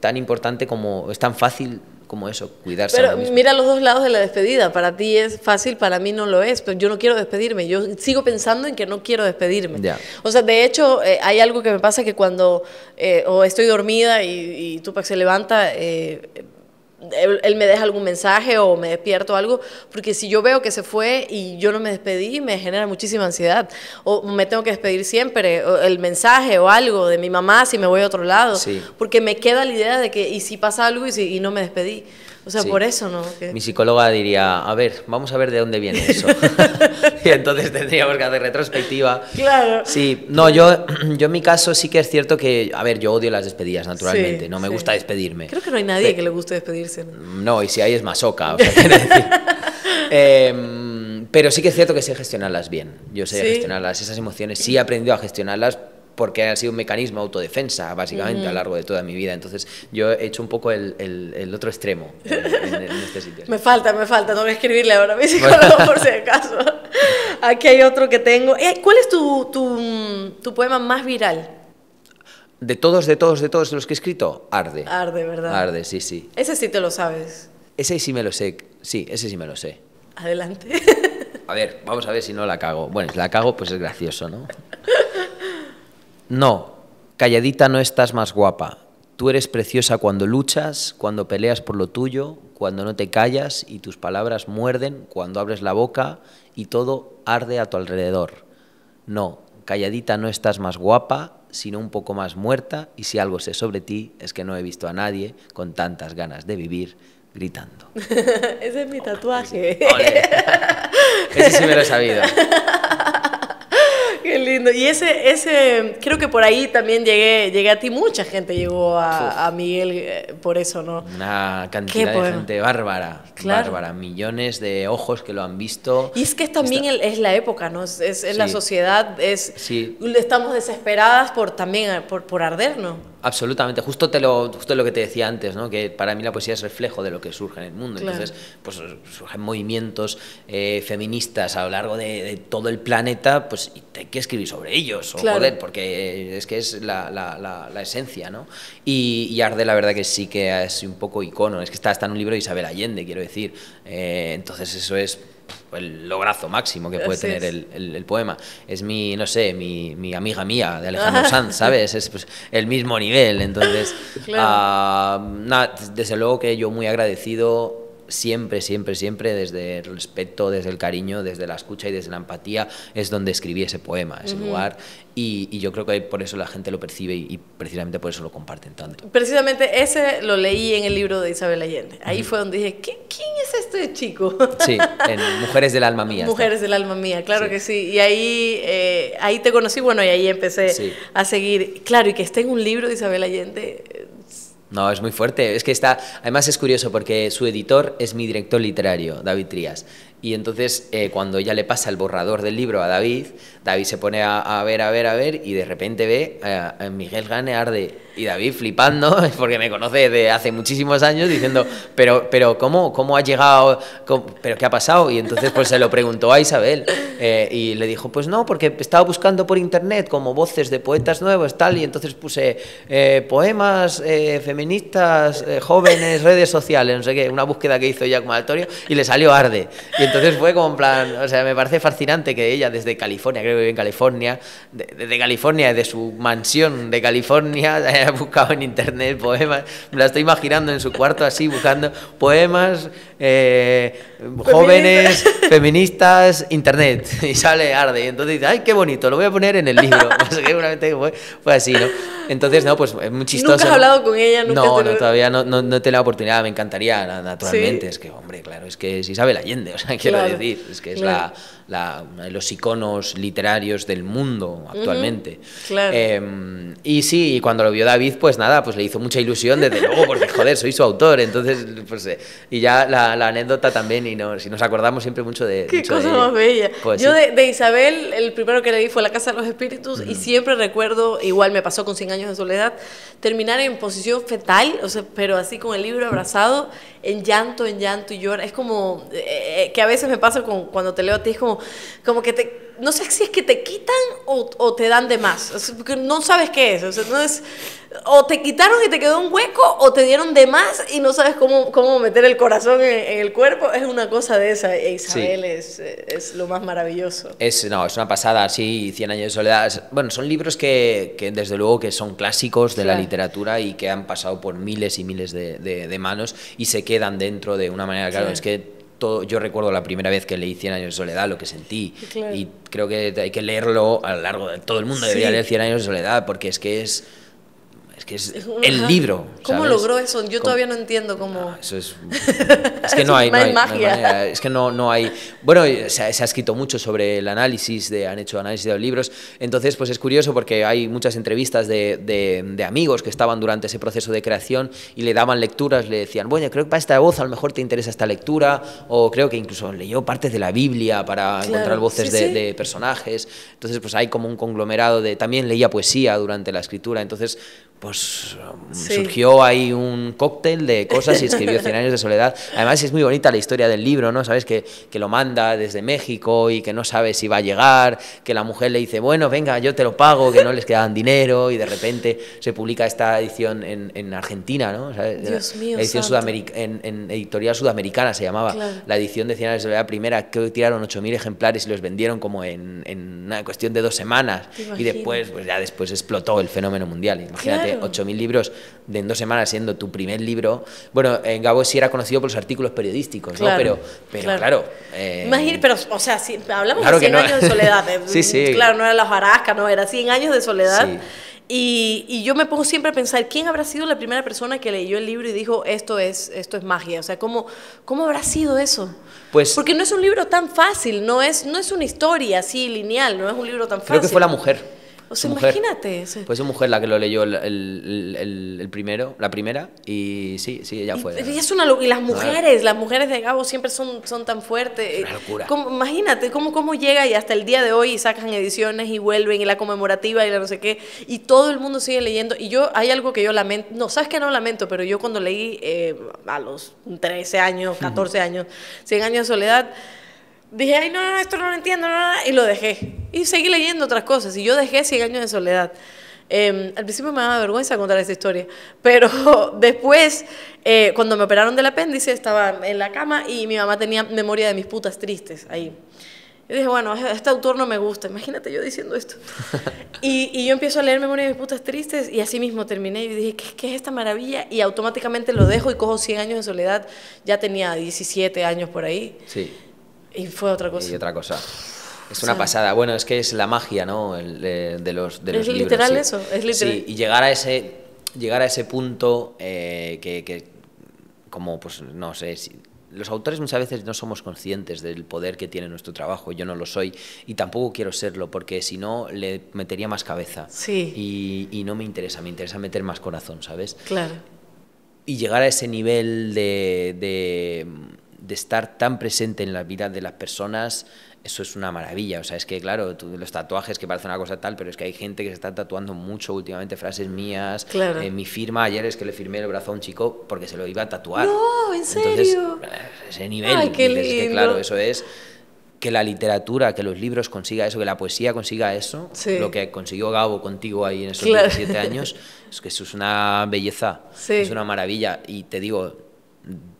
tan importante como, es tan fácil como eso, cuidarse. Pero mira los dos lados de la despedida. Para ti es fácil, para mí no lo es. Pero yo no quiero despedirme. Yo sigo pensando en que no quiero despedirme. O sea, de hecho, eh, hay algo que me pasa que cuando eh, o estoy dormida y, Tupac se levanta, eh, él, me deja algún mensaje o me despierto algo, porque si yo veo que se fue y yo no me despedí, me genera muchísima ansiedad. O me tengo que despedir siempre, el mensaje o algo de mi mamá si me voy a otro lado, porque me queda la idea de que, y si pasa algo y, si, y no me despedí. O sea, por eso, ¿no? Mi psicóloga diría, a ver, vamos a ver de dónde viene eso. <laughs> <laughs> y entonces tendríamos que hacer retrospectiva. Claro. Sí, no, yo, <clears throat> yo en mi caso sí que es cierto que, a ver, yo odio las despedidas, naturalmente. no me gusta despedirme. Creo que no hay nadie que le guste despedirse. No, y si hay es masoca. <laughs> Em, pero sí que es cierto que sé gestionarlas bien. Yo sé gestionarlas, esas emociones. Sí he aprendido a gestionarlas porque ha sido un mecanismo de autodefensa, básicamente, a lo largo de toda mi vida. Entonces, yo he hecho un poco el, el, otro extremo en, este <laughs> sitio. me falta, me falta, voy a escribirle ahora a mi <laughs> psicólogo por si acaso. Aquí hay otro que tengo. Eh, ¿Cuál es tu, tu, tu poema más viral? De todos, de todos, de todos los que he escrito, arde. Arde, ¿verdad? Arde, sí, sí. Ese sí te lo sabes. Ese sí me lo sé, sí, ese sí me lo sé. Adelante. A ver, vamos a ver si no la cago. Bueno, si la cago, pues es gracioso, ¿no? No, calladita no estás más guapa. Tú eres preciosa cuando luchas, cuando peleas por lo tuyo, cuando no te callas y tus palabras muerden, cuando abres la boca y todo arde a tu alrededor. No, calladita no estás más guapa, sino un poco más muerta y si algo sé sobre ti es que no he visto a nadie con tantas ganas de vivir gritando. <laughs> Ese es mi tatuaje. Ese sí me lo he sabido. <laughs> Qué lindo. Y ese, ese, creo que por ahí también llegué, llegué a ti. Mucha gente llegó a, Miguel eh, por eso, ¿no? Una cantidad de gente bárbara. Bárbara. Millones de ojos que lo han visto. Y es que también es la época, ¿no? Es, la sociedad, es. Sí. Estamos desesperadas por también por, por Absolutamente, justo, te lo, justo lo que te decía antes, ¿no? que para mí la poesía es reflejo de lo que surge en el mundo. Entonces, pues surgen movimientos eh, feministas a lo largo de, todo el planeta, pues y hay que escribir sobre ellos, porque es que es la, esencia. ¿no? Y, Arde, la verdad que sí que es un poco icono, es que está, está en un libro de Isabel Allende, quiero decir. Eh, entonces, eso es el lograzo máximo que puede tener el, poema. Es mi, no sé, mi, amiga mía de Alejandro <laughs> Sanz, ¿sabes? Es pues, el mismo nivel. Entonces, <laughs> ah, desde luego que yo muy agradecido siempre, siempre, siempre desde el respeto, desde el cariño, desde la escucha y desde la empatía es donde escribí ese poema, ese lugar. Y, yo creo que por eso la gente lo percibe y, precisamente por eso lo comparten tanto. Precisamente ese lo leí en el libro de Isabel Allende. Ahí fue donde dije, ¿quién, ¿qué? este chico? Sí, en Mujeres del Alma Mía. Mujeres del Alma Mía, claro que sí. Y ahí, eh, ahí te conocí, bueno, y ahí empecé a seguir. Claro, y que esté en un libro de Isabel Allende. No, es muy fuerte. Es que está. Además es curioso porque su editor es mi director literario, David Trías. Y entonces, eh, cuando ella le pasa el borrador del libro a David, David se pone a, ver, a ver, a ver, y de repente ve eh, a, Miguel Gane arde. Y David flipando, <laughs> porque me conoce de hace muchísimos años, diciendo, pero, pero ¿cómo, cómo ha llegado? ¿Pero qué ha pasado? Y entonces pues se lo preguntó a Isabel. Eh, y le dijo, pues no, porque estaba buscando por internet como voces de poetas nuevos, tal, y entonces puse poemas feministas, jóvenes, redes sociales, no sé qué, una búsqueda que hizo Jack Altorio, y le salió arde entonces fue como en plan, o sea, me parece fascinante que ella desde California, creo que vive en California, desde de California, desde su mansión de California, <laughs> haya buscado en internet poemas, me la estoy imaginando en su cuarto así, buscando poemas, eh, jóvenes, feministas, internet, y sale arde. entonces dice, ay, qué bonito, lo voy a poner en el libro. <laughs> O fue así, ¿no? Entonces, no, pues es muy chistoso. ¿Nunca has hablado con ella? no, no, todavía no, no, no, la oportunidad, me encantaría, naturalmente. Es que, hombre, claro, es que sabe Isabel Allende, <laughs> o sea, quiero decir, es que es la uno de los iconos literarios del mundo actualmente. Em, y sí, cuando lo vio David, pues nada, pues le hizo mucha ilusión, desde <laughs> luego, porque joder, soy su autor, entonces, pues, eh, y ya la, anécdota también, y si nos acordamos siempre mucho de... Qué cosa más bella. Pues Yo de, Isabel, el primero que leí fue La Casa de los Espíritus, y siempre recuerdo, igual me pasó con 100 años de soledad, terminar en posición fetal, o sea, pero así con el libro abrazado, en llanto, en llanto y llora. Es como, eh, eh, que a veces me pasa con, cuando te leo a ti, es como, como, que te, no sé si es que te quitan o, te dan de más, no sabes qué es, o o te quitaron y te quedó un hueco, o te dieron de más y no sabes cómo, cómo meter el corazón en, el cuerpo, es una cosa de esa, e Isabel es, lo más maravilloso. Es, no, es una pasada, sí, 100 años de soledad, bueno, son libros que, desde luego que son clásicos de la literatura y que han pasado por miles y miles de, manos y se quedan dentro de una manera, claro, es que yo recuerdo la primera vez que leí Cien años de soledad, lo que sentí, y creo que hay que leerlo a lo largo de todo el mundo, debería leer Cien años de soledad, porque es que es es que es el libro. ¿Cómo logró eso? Yo todavía no entiendo cómo. Ah, eso es, <laughs> es que no hay, no hay, magia. es que no, no hay. Bueno, se ha, escrito mucho sobre el análisis, de, han hecho análisis de los libros. Entonces, pues es curioso porque hay muchas entrevistas de, amigos que estaban durante ese proceso de creación y le daban lecturas, le decían, bueno, creo que para esta voz a lo mejor te interesa esta lectura, o creo que incluso leyó partes de la Biblia para encontrar voces de, de personajes. Entonces, pues hay como un conglomerado de. También leía poesía durante la escritura. Entonces, pues um, surgió ahí un cóctel de cosas y escribió <laughs> Cien años de soledad. Además es muy bonita la historia del libro, ¿no? Sabes que, lo manda desde México y que no sabe si va a llegar, que la mujer le dice, bueno, venga, yo te lo pago, que no les quedaban dinero y de repente se publica esta edición en, en Argentina, ¿no? Dios mío, en, en, editorial sudamericana se llamaba la edición de Cien años de soledad primera, que tiraron 8.000 ejemplares y los vendieron como en, una cuestión de dos semanas y después, pues ya después explotó el fenómeno mundial, imagínate. 8.000 libros de en dos semanas siendo tu primer libro. Bueno, en eh, Gabo sí era conocido por los artículos periodísticos, ¿no? Pero, pero claro. Imagínate, eh, pero, o sea, hablamos de 100 años de soledad. sí, sí. Claro, no era las jarasca no, era 100 años de soledad. Y, y, yo me pongo siempre a pensar, ¿quién habrá sido la primera persona que leyó el libro y dijo, esto es, esto es magia? O sea, ¿cómo, cómo habrá sido eso? Pues, Porque no es un libro tan fácil, no es, no es una historia así lineal, no es un libro tan fácil. Creo que fue la mujer. O sea, imagínate. pues es mujer la que lo leyó el, primero, la primera, y sí, sí, ella fue. Y, una, y las mujeres, las mujeres de Gabo siempre son, son tan fuertes. Una locura. imagínate cómo, cómo llega y hasta el día de hoy sacan ediciones y vuelven y la conmemorativa y la no sé qué, y todo el mundo sigue leyendo. Y yo, hay algo que yo lamento, no, sabes que no lamento, pero yo cuando leí eh, a los 13 años, 14 <laughs> años, 100 años de soledad, dije, ay, no, no, esto no lo entiendo, no, no, y lo dejé. Y seguí leyendo otras cosas. Y yo dejé 100 años de soledad. Em, al principio me daba vergüenza contar esta historia, <laughs> pero después, eh, cuando me operaron del apéndice, estaba en la cama y mi mamá tenía memoria de mis putas tristes ahí. Y dije, bueno, este autor no me gusta, imagínate yo diciendo esto. <laughs> y, y, yo empiezo a leer Memoria de mis putas tristes y así mismo terminé y dije, ¿qué, ¿qué, es esta maravilla? Y automáticamente lo dejo y cojo 100 años de soledad, ya tenía 17 años por ahí. Sí. Y fue otra cosa. Y otra cosa. Es una pasada. Bueno, es que es la magia, ¿no? El, de, los, de los libros. Es literal eso, es literal. Sí, y llegar a ese, llegar a ese punto eh, que, como, pues, no sé, los autores muchas veces no somos conscientes del poder que tiene nuestro trabajo, yo no lo soy y tampoco quiero serlo porque si no le metería más cabeza sí. y, no me interesa, me interesa meter más corazón, ¿sabes? Claro. Y llegar a ese nivel de de estar tan presente en la vida de las personas, eso es una maravilla. O sea, es que, claro, los tatuajes que parecen una cosa tal, pero es que hay gente que se está tatuando mucho últimamente frases mías. Claro. Eh, mi firma ayer es que le firmé el brazo a un chico porque se lo iba a tatuar. No, en serio. Eh, ese nivel. que, claro, eso es que la literatura, que los libros consiga eso, que la poesía consiga eso, lo que consiguió Gabo contigo ahí en esos 27 años, es que eso es una belleza, es una maravilla. Y te digo,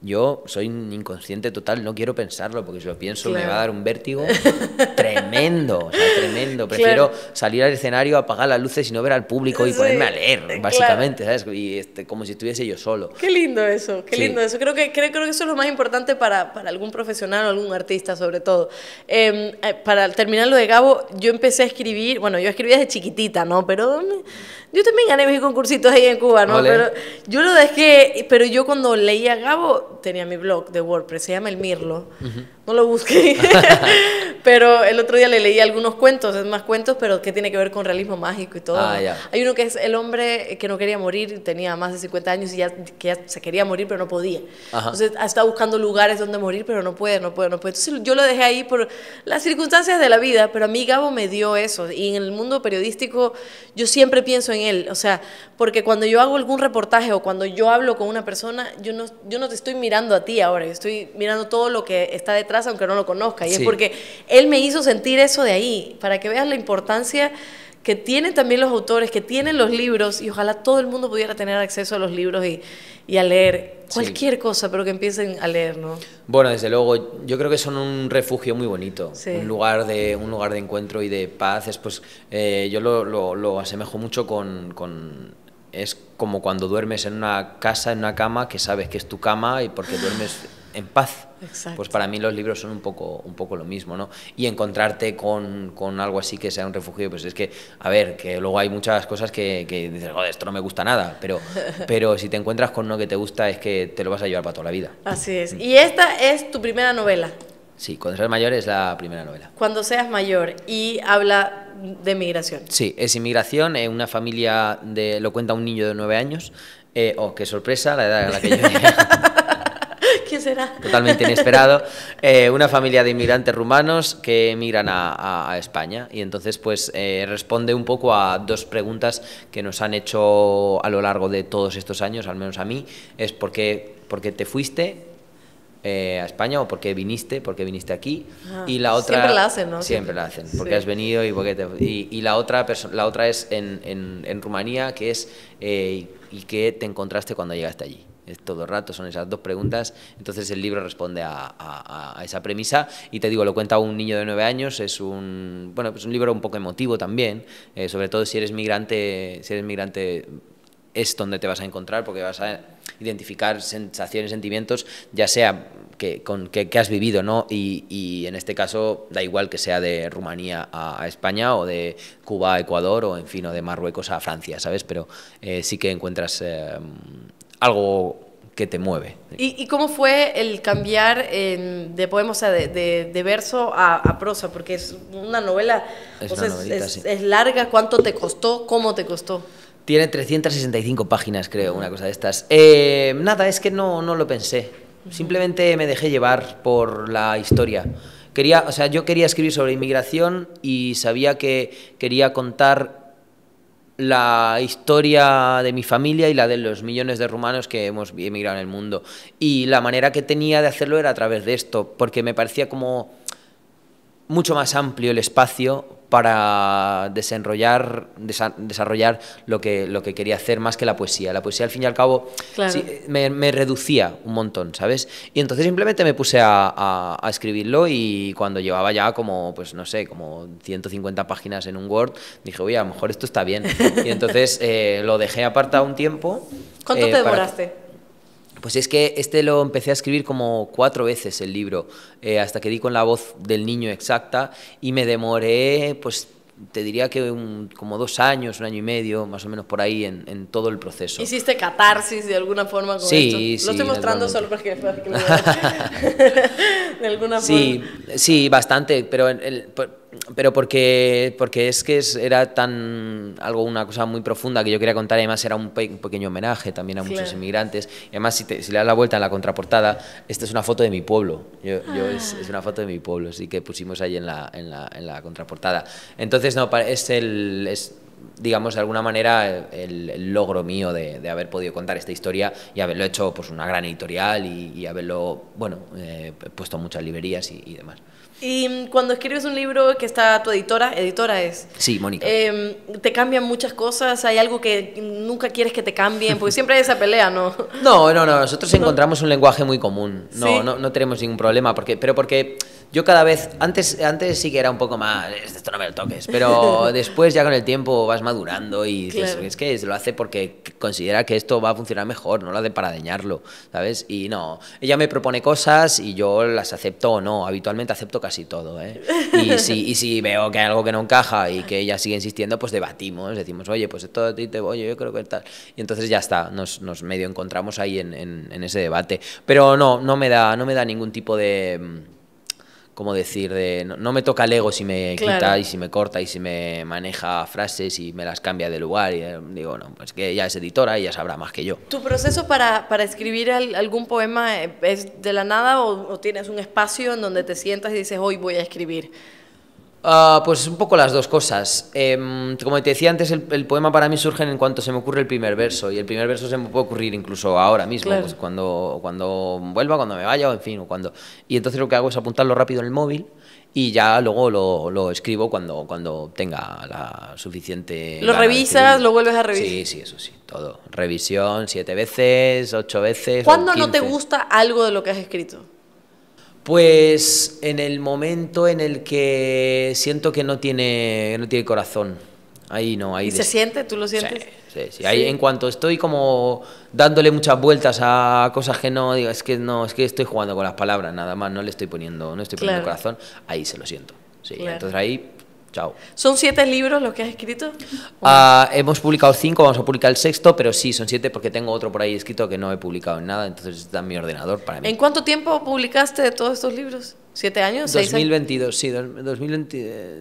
yo soy inconsciente total, no quiero pensarlo, porque si lo pienso me va a dar un vértigo <laughs> tremendo, o tremendo. Prefiero salir al escenario, apagar las luces y no ver al público y ponerme a leer, básicamente, ¿sabes? Y este, como si estuviese yo solo. Qué lindo eso, qué lindo eso. Creo que, creo, creo, que eso es lo más importante para, para algún profesional o algún artista, sobre todo. Em, eh, para terminar lo de Gabo, yo empecé a escribir, bueno, yo escribía desde chiquitita, ¿no? Pero yo también gané mis concursitos ahí en Cuba, ¿no? Pero yo lo dejé, pero yo cuando leía Gabo tenía mi blog de WordPress, se llama El Mirlo no lo busqué. <laughs> pero el otro día le leí algunos cuentos, es más cuentos, pero que tiene que ver con realismo mágico y todo. Ah, Hay uno que es el hombre que no quería morir, tenía más de 50 años y ya, que se quería morir, pero no podía. Entonces ah, está buscando lugares donde morir, pero no puede, no puede, no puede. Entonces yo lo dejé ahí por las circunstancias de la vida, pero a mí Gabo me dio eso. Y en el mundo periodístico yo siempre pienso en él, o sea, porque cuando yo hago algún reportaje o cuando yo hablo con una persona, yo no, yo no te estoy mirando a ti ahora, yo estoy mirando todo lo que está detrás aunque no lo conozca. Y es porque él me hizo sentir eso de ahí, para que veas la importancia que tienen también los autores, que tienen los libros, y ojalá todo el mundo pudiera tener acceso a los libros y, a leer cualquier cosa, pero que empiecen a leer, ¿no? Bueno, desde luego, yo creo que son un refugio muy bonito, un, lugar de, un lugar de encuentro y de paz. Es pues, eh, yo lo, lo, asemejo mucho con, con es como cuando duermes en una casa, en una cama, que sabes que es tu cama y porque duermes en paz. Pues para mí los libros son un poco, un poco lo mismo, ¿no? Y encontrarte con, algo así que sea un refugio, pues es que, a ver, que luego hay muchas cosas que, que dices, joder, esto no me gusta nada, pero, <laughs> pero si te encuentras con uno que te gusta es que te lo vas a llevar para toda la vida. Así es. Mm. ¿Y esta es tu primera novela? Sí, Cuando seas mayor es la primera novela. Cuando seas mayor y habla de migración. Sí, es inmigración, una familia, de, lo cuenta un niño de nueve años, eh, oh, qué sorpresa la edad a la que yo <laughs> Totalmente inesperado. Eh, una familia de inmigrantes rumanos que emigran a, España. Y entonces, pues, eh, responde un poco a dos preguntas que nos han hecho a lo largo de todos estos años, al menos a mí. Es por qué, te fuiste eh, a España o porque viniste, porque viniste aquí. Ah, y la otra, siempre la hacen, ¿no? Siempre la hacen, porque has venido y qué te, y, la, otra la otra es en, en, en Rumanía, que es y qué te encontraste cuando llegaste allí todo el rato, son esas dos preguntas. Entonces el libro responde a, esa premisa y te digo, lo cuenta un niño de nueve años, es un, bueno, pues un libro un poco emotivo también, eh, sobre todo si eres migrante, si eres migrante es donde te vas a encontrar porque vas a identificar sensaciones, sentimientos, ya sea que, con, que, has vivido, ¿no? Y, en este caso da igual que sea de Rumanía a, España o de Cuba a Ecuador o, en fin, o de Marruecos a Francia, ¿sabes? Pero eh, sí que encuentras... Eh, algo que te mueve. ¿Y, cómo fue el cambiar de poema, o sea, de, verso a, prosa? Porque es una novela, es, es larga, ¿cuánto te costó? ¿Cómo te costó? Tiene 365 páginas, creo, una cosa de estas. Eh, nada, es que no, no lo pensé. Simplemente me dejé llevar por la historia. Quería, o sea, yo quería escribir sobre inmigración y sabía que quería contar la historia de mi familia y la de los millones de rumanos que hemos emigrado en el mundo. Y la manera que tenía de hacerlo era a través de esto, porque me parecía como mucho más amplio el espacio para desarrollar desarrollar lo que, lo que quería hacer más que la poesía. La poesía, al fin y al cabo, me, reducía un montón, ¿sabes? Y entonces simplemente me puse a, escribirlo y cuando llevaba ya como, pues no sé, como 150 páginas en un Word, dije, oye, a lo mejor esto está bien. Y entonces eh, lo dejé apartado un tiempo. ¿Cuánto eh, te demoraste? Pues es que este lo empecé a escribir como cuatro veces el libro, eh, hasta que di con la voz del niño exacta y me demoré, pues te diría que como dos años, un año y medio, más o menos por ahí, en, todo el proceso. ¿Hiciste catarsis de alguna forma con sí, esto? Sí, Lo estoy mostrando solo porque... que <laughs> <laughs> de alguna forma. Sí, sí, bastante, pero el, pero porque, porque es que es, era algo, una cosa muy profunda que yo quería contar, además era un, pequeño homenaje también a muchos inmigrantes. Además, si, le das la vuelta en la contraportada, esta es una foto de mi pueblo, ah. es, una foto de mi pueblo, así que pusimos ahí en la, en la, en la contraportada. Entonces, no, es el... Es, digamos, de alguna manera, el, logro mío de, haber podido contar esta historia y haberlo hecho pues una gran editorial y, haberlo, bueno, eh, puesto en muchas librerías y demás. Y cuando escribes un libro que está tu editora, editora es. Sí, Mónica. Em, te cambian muchas cosas, hay algo que nunca quieres que te cambien, porque siempre hay esa pelea, ¿no? No, no, no, nosotros encontramos un lenguaje muy común. No, no, tenemos ningún problema, pero porque yo cada vez, antes, antes sí que era un poco más, esto no me lo toques, pero <laughs> después ya con el tiempo vas madurando y es que lo hace porque considera que esto va a funcionar mejor, no lo hace para dañarlo, ¿sabes? Y no, ella me propone cosas y yo las acepto o no, habitualmente acepto casi todo, ¿eh? Y <laughs> si, veo que hay algo que no encaja y que ella sigue insistiendo, pues debatimos, decimos, oye, pues esto a ti te oye, yo creo que tal. Y entonces ya está, nos, nos medio encontramos ahí en, en ese debate. Pero no, no me da, no me da ningún tipo de mm, como decir, de, no, me toca el ego si me quita y si me corta y si me maneja frases y me las cambia de lugar. Y eh, digo, no, pues que ya es editora y ya sabrá más que yo. ¿Tu proceso para, escribir algún poema eh, es de la nada o, tienes un espacio en donde te sientas y dices, hoy voy a escribir? Ah, pues un poco las dos cosas. Em, como te decía antes, el, poema para mí surge en cuanto se me ocurre el primer verso, y el primer verso se me puede ocurrir incluso ahora mismo, pues cuando, cuando vuelva, cuando me vaya, en fin, cuando... Y entonces lo que hago es apuntarlo rápido en el móvil y ya luego lo, escribo cuando, cuando tenga la suficiente... ¿Lo revisas, lo vuelves a revisar? Sí, sí, eso sí, todo. Revisión siete veces, ocho veces... ¿Cuándo no te gusta algo de lo que has escrito? Pues en el momento en el que siento que no tiene, no tiene corazón. Ahí no, ahí. ¿Se siente? ¿Tú lo sientes? Sí, sí, Ahí, en cuanto estoy como dándole muchas vueltas a cosas que no, digo, es que no, es que estoy jugando con las palabras nada más, no le estoy poniendo, no estoy poniendo corazón, ahí se lo siento. Sí, entonces ahí Chao. ¿Son siete libros los que has escrito? Ah, hemos publicado cinco, vamos a publicar el sexto, pero sí, son siete porque tengo otro por ahí escrito que no he publicado en nada, entonces está en mi ordenador para mí. ¿En cuánto tiempo publicaste de todos estos libros? ¿Siete años? 2022, seis sí,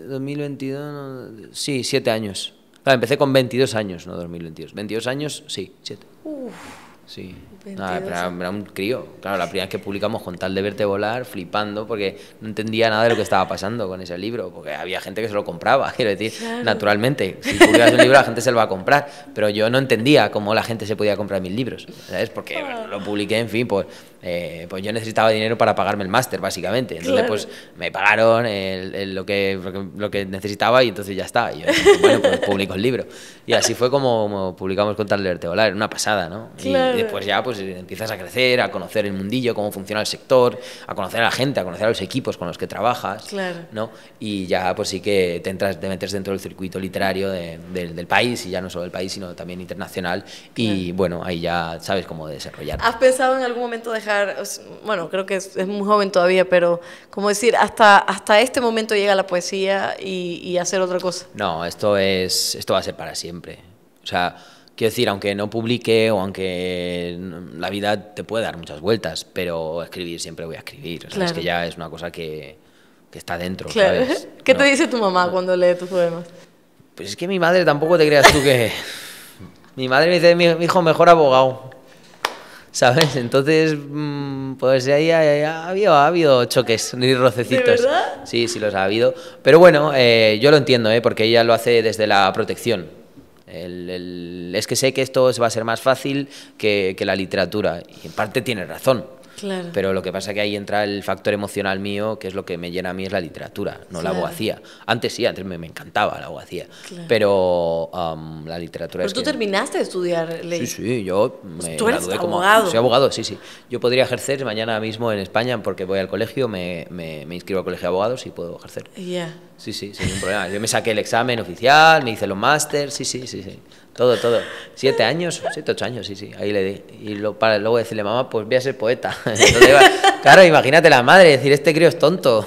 2022, sí, siete años. empecé con 22 años, no 2022. 22 años, sí, siete. Uf. Sí. Ah, era, un crío. Claro, la primera vez que publicamos con tal de verte volar, flipando, porque no entendía nada de lo que estaba pasando con ese libro, porque había gente que se lo compraba, <laughs> quiero decir, naturalmente. Si publicas un libro, la gente se lo va a comprar, pero yo no entendía cómo la gente se podía comprar mis libros, ¿sabes? Porque ah. lo publiqué, en fin, pues, eh, pues yo necesitaba dinero para pagarme el máster, básicamente. Entonces, pues me pagaron lo, que, lo que necesitaba y entonces ya está. Y yo, pues bueno, pues publico el libro. Y así fue como, publicamos con tal de verte volar, una pasada, ¿no? Y después ya, pues pues, empiezas a crecer, a conocer el mundillo, cómo funciona el sector, a conocer a la gente, a conocer a los equipos con los que trabajas, claro. ¿no? Y ya pues sí que te entras, te metes dentro del circuito literario del país, y ya no solo del país, sino también internacional, y bueno, ahí ya sabes cómo desarrollar. ¿Has pensado en algún momento dejar, bueno, creo que es, muy joven todavía, pero como decir, hasta, hasta este momento llega la poesía y, y hacer otra cosa? No, esto, es, esto va a ser para siempre. O sea, Quiero decir, aunque no publique o aunque la vida te puede dar muchas vueltas, pero escribir siempre voy a escribir. es que ya es una cosa que, está dentro. ¿sabes? <laughs> ¿Qué te dice tu mamá cuando lee tus poemas? Pues es que mi madre tampoco te creas tú que. <laughs> mi madre me dice, mi hijo, mejor abogado. ¿Sabes? Entonces, mm, pues ahí ha, habido, choques ni rocecitos. Sí, sí los ha habido. Pero bueno, eh, yo lo entiendo, ¿eh? porque ella lo hace desde la protección el, es que sé que esto va a ser más fácil que, que la literatura. Y en parte tiene razón. Pero lo que pasa es que ahí entra el factor emocional mío, que es lo que me llena a mí es la literatura, no la abogacía. Antes sí, antes me, encantaba la abogacía, pero um, la literatura... Pero tú terminaste de estudiar ley. Sí, sí, yo pues abogado. Soy abogado, sí, sí. Yo podría ejercer mañana mismo en España porque voy al colegio, me, me, inscribo al colegio de abogados y puedo ejercer. Ya. Sí, sí, sin ningún problema. Yo me saqué el examen oficial, me hice los máster, sí, sí, sí, sí todo, todo. Siete años, siete, ocho años, sí, sí, ahí le di. Y lo, para luego decirle, mamá, pues voy a ser poeta. <laughs> Entonces, claro, imagínate la madre, decir, este crío es tonto.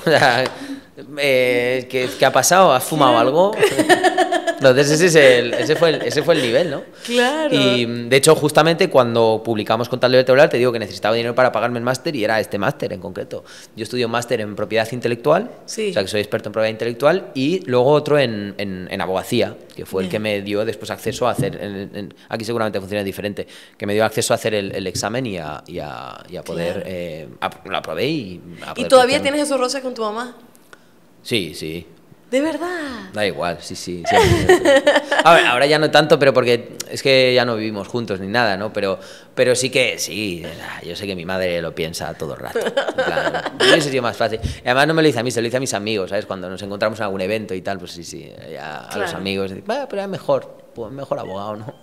<laughs> eh, ¿qué, ha pasado? ¿Has fumado algo? <laughs> Entonces ese, fue el, nivel, ¿no? Claro. Y de hecho, justamente cuando publicamos con el Vertebral, te digo que necesitaba dinero para pagarme el máster y era este máster en concreto. Yo un máster en propiedad intelectual, o sea que soy experto en propiedad intelectual, y luego otro en, abogacía, que fue el que me dio después acceso a hacer, aquí seguramente funciona diferente, que me dio acceso a hacer el, examen y a, poder, eh, lo aprobé y... ¿Y todavía tienes esos roces con tu mamá? Sí, sí. De verdad. Da igual, sí, sí. ahora ya no tanto, pero porque es que ya no vivimos juntos ni nada, ¿no? Pero, pero sí que, sí, yo sé que mi madre lo piensa todo el rato. Claro, ha sido más fácil. Y además no me lo dice a mí, se lo dice a mis amigos, ¿sabes? Cuando nos encontramos en algún evento y tal, pues sí, sí, a los amigos. pero es mejor pues mejor abogado, ¿no? <laughs>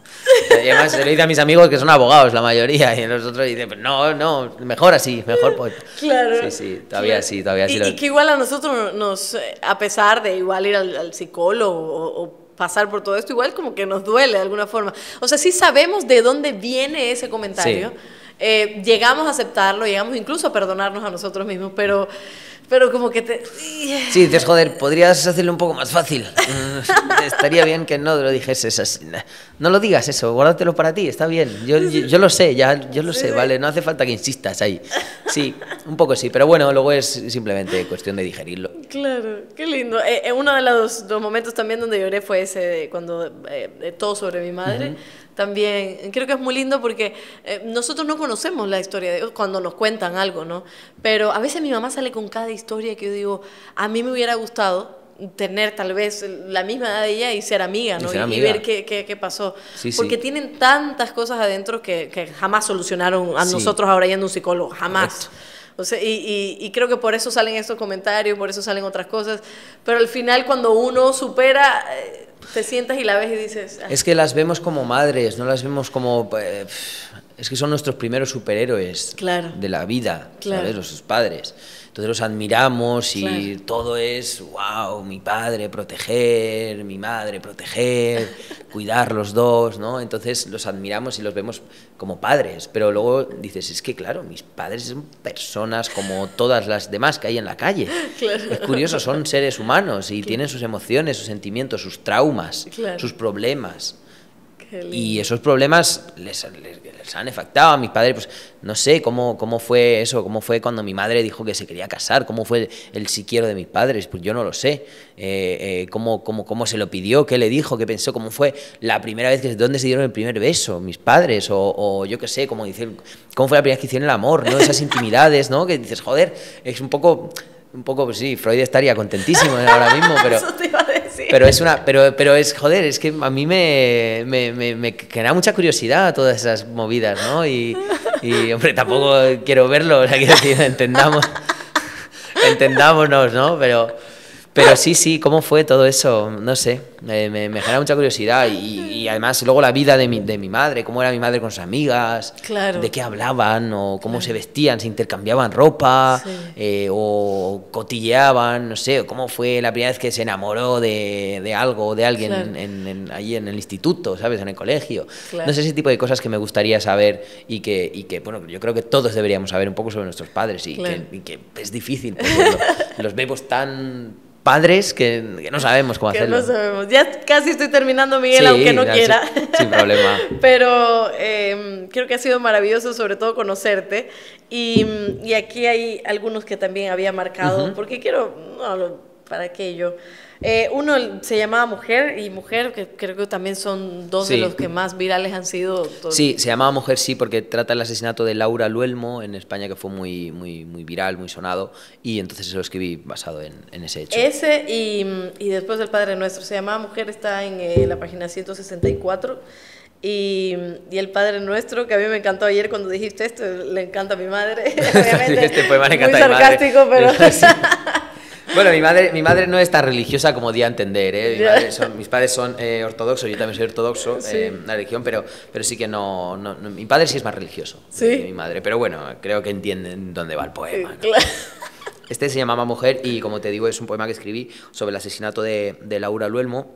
Y además se lo dice a mis amigos que son abogados, la mayoría, y nosotros otros dicen, no, no, mejor así, mejor pues. Claro. Sí, sí, todavía así, todavía y, Y, que igual a nosotros nos, a pesar de igual ir al, psicólogo o, pasar por todo esto, igual como que nos duele de alguna forma. O sea, sí sabemos de dónde viene ese comentario. Eh, llegamos a aceptarlo, llegamos incluso a perdonarnos a nosotros mismos, pero pero como que te... Sí, dices, joder, podrías hacerlo un poco más fácil. Mm, <laughs> estaría bien que no lo dijese. así. No lo digas eso, guárdatelo para ti, está bien. Yo, yo, lo sé, ya, yo lo sé, ¿vale? No hace falta que insistas ahí. Sí, un poco sí, pero bueno, luego es simplemente cuestión de digerirlo. Claro, qué lindo. Eh, eh, uno de los, dos momentos también donde lloré fue ese de cuando eh, de todo sobre mi madre también creo que es muy lindo porque eh, nosotros no conocemos la historia de cuando nos cuentan algo, ¿no? Pero a veces mi mamá sale con cada historia que yo digo, a mí me hubiera gustado tener tal vez la misma edad de ella y ser amiga, ¿no? Y, ver qué, pasó. Porque tienen tantas cosas adentro que, jamás solucionaron a nosotros ahora yendo a un psicólogo, jamás. y, creo que por eso salen estos comentarios, por eso salen otras cosas, pero al final cuando uno supera... Eh, te sientas y la ves y dices... Ah". Es que las vemos como madres, no las vemos como... Eh, es que son nuestros primeros superhéroes de la vida, ¿sabes? Los sus padres. Entonces los admiramos y todo es, wow, mi padre, proteger, mi madre, proteger, <laughs> cuidar los dos, ¿no? Entonces los admiramos y los vemos como padres, pero luego dices, es que claro, mis padres son personas como todas las demás que hay en la calle. Es curioso, son seres humanos y tienen sus emociones, sus sentimientos, sus traumas, sus problemas y esos problemas les, les, han afectado a mis padres. Pues no sé cómo, cómo fue eso, cómo fue cuando mi madre dijo que se quería casar, cómo fue el, el siquiero de mis padres, pues yo no lo sé. Eh, eh, cómo, cómo, cómo, se lo pidió, qué le dijo, qué pensó, cómo fue la primera vez que dónde se dieron el primer beso, mis padres, o, yo qué sé, cómo, cómo fue la primera vez que hicieron el amor, ¿no? Esas intimidades, ¿no? Que dices, joder, es un poco un poco, pues sí, Freud estaría contentísimo ahora mismo, pero, <laughs> Pero es una, pero, pero es, joder, es que a mí me, me, me, genera mucha curiosidad todas esas movidas, ¿no? Y, y hombre, tampoco quiero verlo, o sea, quiero decir, <laughs> entendamos, <laughs> entendámonos, ¿no? Pero pero sí, sí, cómo fue todo eso, no sé, me, genera mucha curiosidad y, además luego la vida de mi, de mi madre, cómo era mi madre con sus amigas, de qué hablaban o cómo se vestían, se intercambiaban ropa eh, o cotilleaban, no sé, cómo fue la primera vez que se enamoró de, algo o de alguien ahí en, allí en el instituto, ¿sabes? En el colegio. No sé, ese tipo de cosas que me gustaría saber y que, y que, bueno, yo creo que todos deberíamos saber un poco sobre nuestros padres y, que, es difícil, porque los, <laughs> los vemos tan padres que, no sabemos cómo que hacerlo. No sabemos. Ya casi estoy terminando, Miguel, aunque no, quiera. Sin, sin problema. <laughs> Pero em, creo que ha sido maravilloso, sobre todo conocerte. Y, y aquí hay algunos que también había marcado, porque quiero, para aquello. Eh, uno se llamaba Mujer y Mujer, que creo que también son dos de los que más virales han sido. Sí, se llamaba Mujer, sí, porque trata el asesinato de Laura Luelmo en España, que fue muy, muy, muy viral, muy sonado, y entonces eso lo escribí basado en, ese hecho. Ese y, y, después El Padre Nuestro. Se llamaba Mujer, está en eh, la página 164. Y, y, el Padre Nuestro, que a mí me encantó ayer cuando dijiste esto, le encanta a mi madre. <laughs> <laughs> este poema le encanta muy a mi madre. pero... <laughs> Bueno, mi madre, mi madre no es tan religiosa como día a entender. ¿eh? mis padres son eh, ortodoxos, yo también soy ortodoxo, sí. Eh, la religión, pero, pero sí que no, Mi padre sí es más religioso que mi madre, pero bueno, creo que entienden dónde va el poema. Este se llamaba Mujer y, como te digo, es un poema que escribí sobre el asesinato de, Laura Luelmo.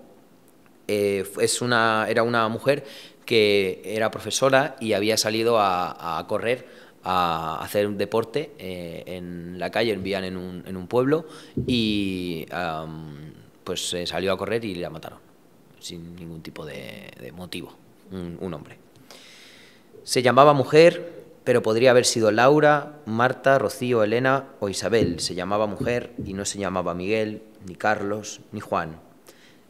es una, era una mujer que era profesora y había salido a, a correr a hacer un deporte eh, en la calle, en un, en un pueblo y pues se eh, salió a correr y la mataron, sin ningún tipo de, motivo, un, hombre. Se llamaba mujer, pero podría haber sido Laura, Marta, Rocío, Elena o Isabel. Se llamaba mujer y no se llamaba Miguel, ni Carlos, ni Juan.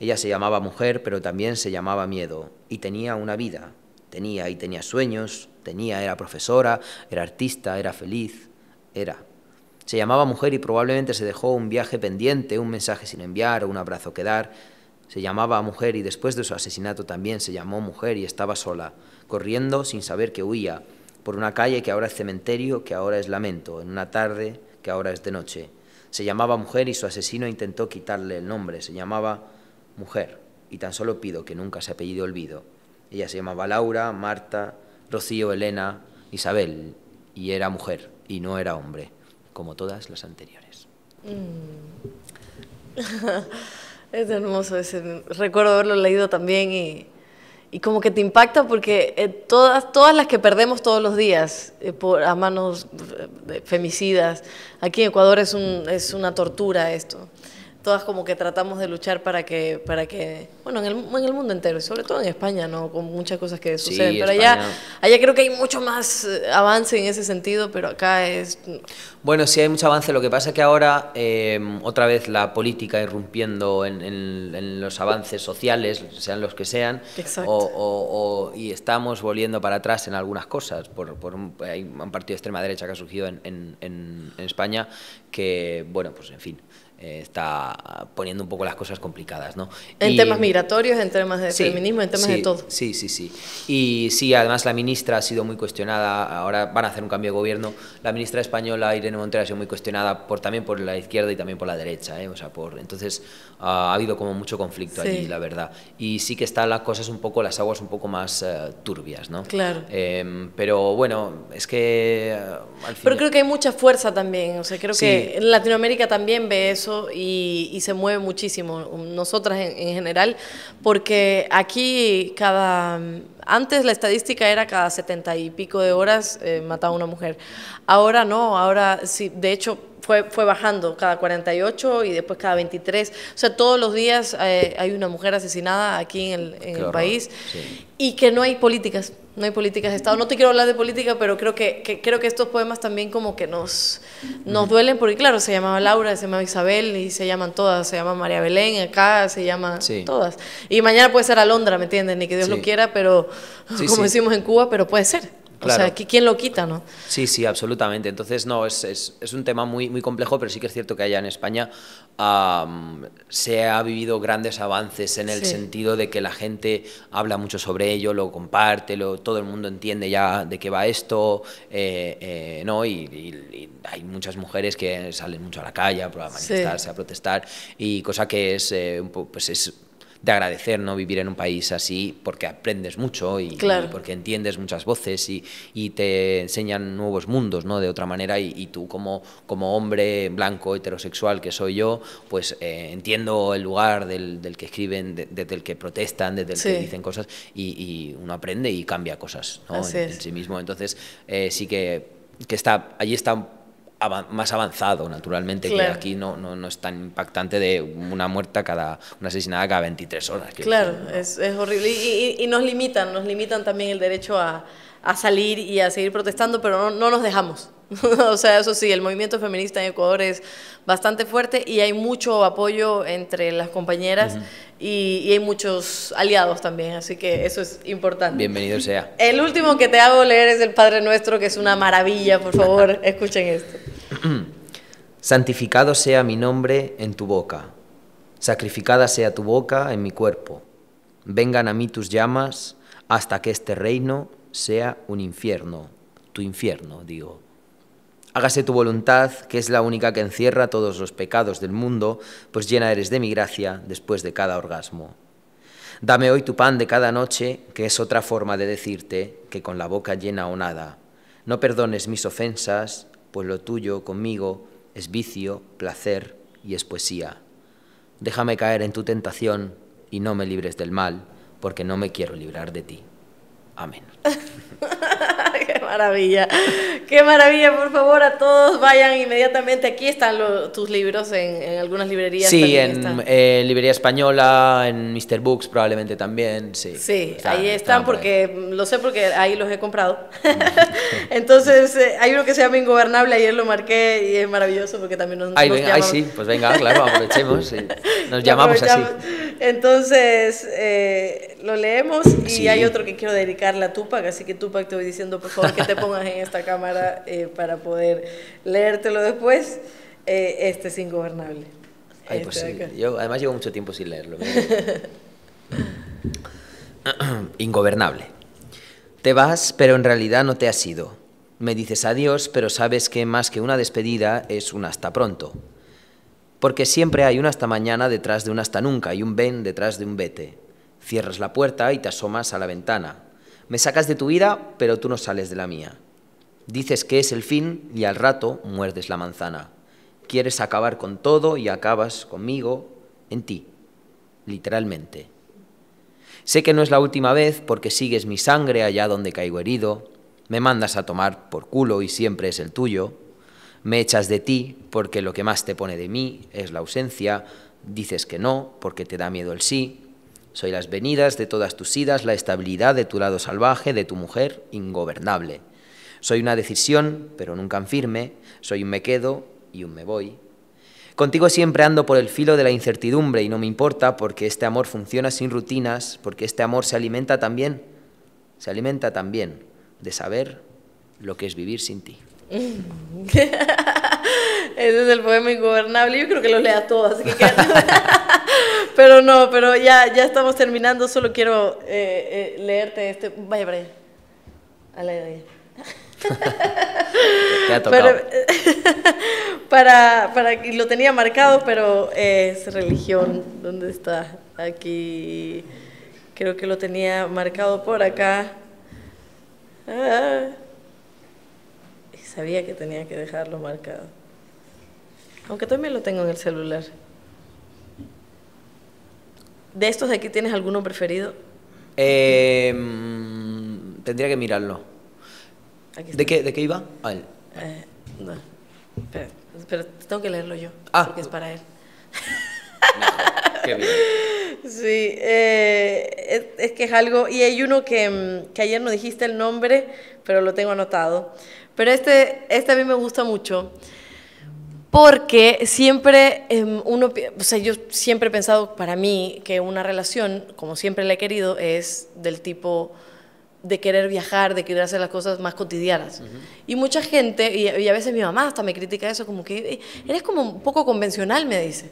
Ella se llamaba mujer, pero también se llamaba miedo y tenía una vida, tenía y tenía sueños, tenía, era profesora, era artista, era feliz, era. Se llamaba mujer y probablemente se dejó un viaje pendiente, un mensaje sin enviar un abrazo que dar. Se llamaba mujer y después de su asesinato también se llamó mujer y estaba sola, corriendo sin saber que huía, por una calle que ahora es cementerio, que ahora es lamento, en una tarde que ahora es de noche. Se llamaba mujer y su asesino intentó quitarle el nombre, se llamaba mujer y tan solo pido que nunca se apellido olvido. Ella se llamaba Laura, Marta, Rocío, Elena, Isabel, y era mujer y no era hombre, como todas las anteriores. Mm. <laughs> es hermoso ese. Recuerdo haberlo leído también y, y como que te impacta porque eh, todas, todas las que perdemos todos los días eh, por, a manos eh, femicidas, aquí en Ecuador es, es una tortura esto todas como que tratamos de luchar para que, para que bueno, en el, mundo entero, y sobre todo en España, ¿no? Con muchas cosas que suceden. pero allá, creo que hay mucho más eh, avance en ese sentido, pero acá es... Bueno, sí hay mucho avance. Lo que pasa es que ahora, em, otra vez, la política irrumpiendo en, en, los avances sociales, sean los que sean, o, o, y estamos volviendo para atrás en algunas cosas. Por, por hay un partido de extrema derecha que ha surgido en, en España que, bueno, pues en fin... Eh, está poniendo un poco las cosas complicadas. ¿no? En temas migratorios, en temas de feminismo, en temas de todo. Sí, sí, sí. Y sí, además la ministra ha sido muy cuestionada, ahora van a hacer un cambio de gobierno, la ministra española Irene Montero ha sido muy cuestionada por, también por la izquierda y también por la derecha, ¿eh? o sea, por, entonces ha habido como mucho conflicto ahí allí, la verdad. Y sí que están las cosas un poco, las aguas un poco más eh, turbias, ¿no? Claro. Em, pero bueno, es que... Eh, pero creo que hay mucha fuerza también, o sea, creo que que Latinoamérica también ve eso y, se mueve muchísimo, um, nosotras en, general, porque aquí cada... Mm, antes la estadística era cada setenta y pico de horas eh, mataba una mujer. Ahora no, ahora sí, de hecho fue, fue bajando cada 48 y después cada 23. O sea, todos los días eh, hay una mujer asesinada aquí en el, país y que no hay políticas, no hay políticas de Estado. No te quiero hablar de política, pero creo que, creo que estos poemas también como que nos, nos duelen porque, claro, se llamaba Laura, se llamaba Isabel y se llaman todas, se llama María Belén, acá se llaman todas. Y mañana puede ser a Londra, ¿me entienden? Ni que Dios lo quiera, pero <laughs> como decimos en Cuba, pero puede ser. O sea, ¿quién lo quita, no? Sí, sí, absolutamente. Entonces, no, es, un tema muy, muy complejo, pero sí que es cierto que allá en España se ha vivido grandes avances en el sentido de que la gente habla mucho sobre ello, lo comparte, todo el mundo entiende ya de qué va esto, eh, eh, ¿no? Y, hay muchas mujeres que salen mucho a la calle a manifestarse, a protestar, y cosa que es, eh, pues es de agradecer no vivir en un país así porque aprendes mucho y, claro. porque entiendes muchas voces y, te enseñan nuevos mundos no de otra manera y, tú como como hombre blanco heterosexual que soy yo pues eh, entiendo el lugar del, del que escriben desde el que protestan desde el que dicen cosas y, uno aprende y cambia cosas ¿no? en, sí mismo entonces eh, sí que que está allí está más avanzado, naturalmente, que aquí no, no, es tan impactante de una muerta cada, una asesinada cada 23 horas. Claro, es, horrible. y nos limitan, nos limitan también el derecho a, a salir y a seguir protestando, pero no, nos dejamos. <laughs> o sea, eso sí, el movimiento feminista en Ecuador es bastante fuerte y hay mucho apoyo entre las compañeras y, y, hay muchos aliados también, así que eso es importante. Bienvenido sea. El último que te hago leer es el Padre Nuestro, que es una maravilla, por favor, <laughs> escuchen esto. Santificado sea mi nombre en tu boca, sacrificada sea tu boca en mi cuerpo. Vengan a mí tus llamas hasta que este reino sea un infierno, tu infierno, digo. Hágase tu voluntad, que es la única que encierra todos los pecados del mundo, pues llena eres de mi gracia después de cada orgasmo. Dame hoy tu pan de cada noche, que es otra forma de decirte que con la boca llena o nada. No perdones mis ofensas, pues lo tuyo conmigo es vicio, placer y es poesía. Déjame caer en tu tentación y no me libres del mal, porque no me quiero librar de ti. Amén. <laughs> qué maravilla, qué maravilla. Por favor, a todos vayan inmediatamente. Aquí están tus libros en, algunas librerías. Sí, en eh, Librería Española, en Mr. Books probablemente también. Sí, sí ahí están, porque lo sé porque ahí los he comprado. <laughs> <laughs> Entonces, eh, hay uno que se llama Ingobernable, ayer lo marqué y es maravilloso porque también nos, llamamos sí, pues venga, claro, aprovechemos. nos llamamos así. Entonces, eh, lo leemos y hay otro que quiero dedicar la Tupac, así que Tupac te voy diciendo por favor que te pongas en esta cámara eh, para poder leértelo después. Eh, este es ingobernable. Este pues yo además llevo mucho tiempo sin leerlo. <clears throat> ingobernable. Te vas, pero en realidad no te has ido. Me dices adiós, pero sabes que más que una despedida es un hasta pronto. Porque siempre hay un hasta mañana detrás de un hasta nunca y un ven detrás de un vete. Cierras la puerta y te asomas a la ventana. Me sacas de tu vida, pero tú no sales de la mía. Dices que es el fin y al rato muerdes la manzana. Quieres acabar con todo y acabas conmigo en ti, literalmente. Sé que no es la última vez porque sigues mi sangre allá donde caigo herido, me mandas a tomar por culo y siempre es el tuyo, me echas de ti porque lo que más te pone de mí es la ausencia, dices que no porque te da miedo el sí, soy las venidas de todas tus idas, la estabilidad de tu lado salvaje, de tu mujer ingobernable. Soy una decisión, pero nunca en firme, soy un me quedo y un me voy. Contigo siempre ando por el filo de la incertidumbre y no me importa porque este amor funciona sin rutinas, porque este amor se alimenta también, se alimenta también de saber lo que es vivir sin ti. <laughs> Ese es el poema ingobernable. Yo creo que lo lea todo, así que <laughs> Pero no, pero ya, ya estamos terminando. Solo quiero eh, eh, leerte este. Vaya, vaya. A la idea. <laughs> para, para, lo tenía marcado, pero es religión. ¿Dónde está? Aquí. Creo que lo tenía marcado por acá. Ah. Sabía que tenía que dejarlo marcado. Aunque también lo tengo en el celular. ¿De estos de aquí tienes alguno preferido? Em, tendría que mirarlo. ¿De qué, ¿De qué iba? A él. Eh, no. Pero, tengo que leerlo yo. Ah. Porque es para él. qué bien. <laughs> Sí, eh, es, que es algo. Y hay uno que, mm, que ayer no dijiste el nombre, pero lo tengo anotado. Pero este, este a mí me gusta mucho porque siempre em, uno, o sea, yo siempre he pensado para mí que una relación, como siempre la he querido, es del tipo de querer viajar, de querer hacer las cosas más cotidianas. Y mucha gente, y, a veces mi mamá hasta me critica eso, como que eres como un poco convencional, me dice.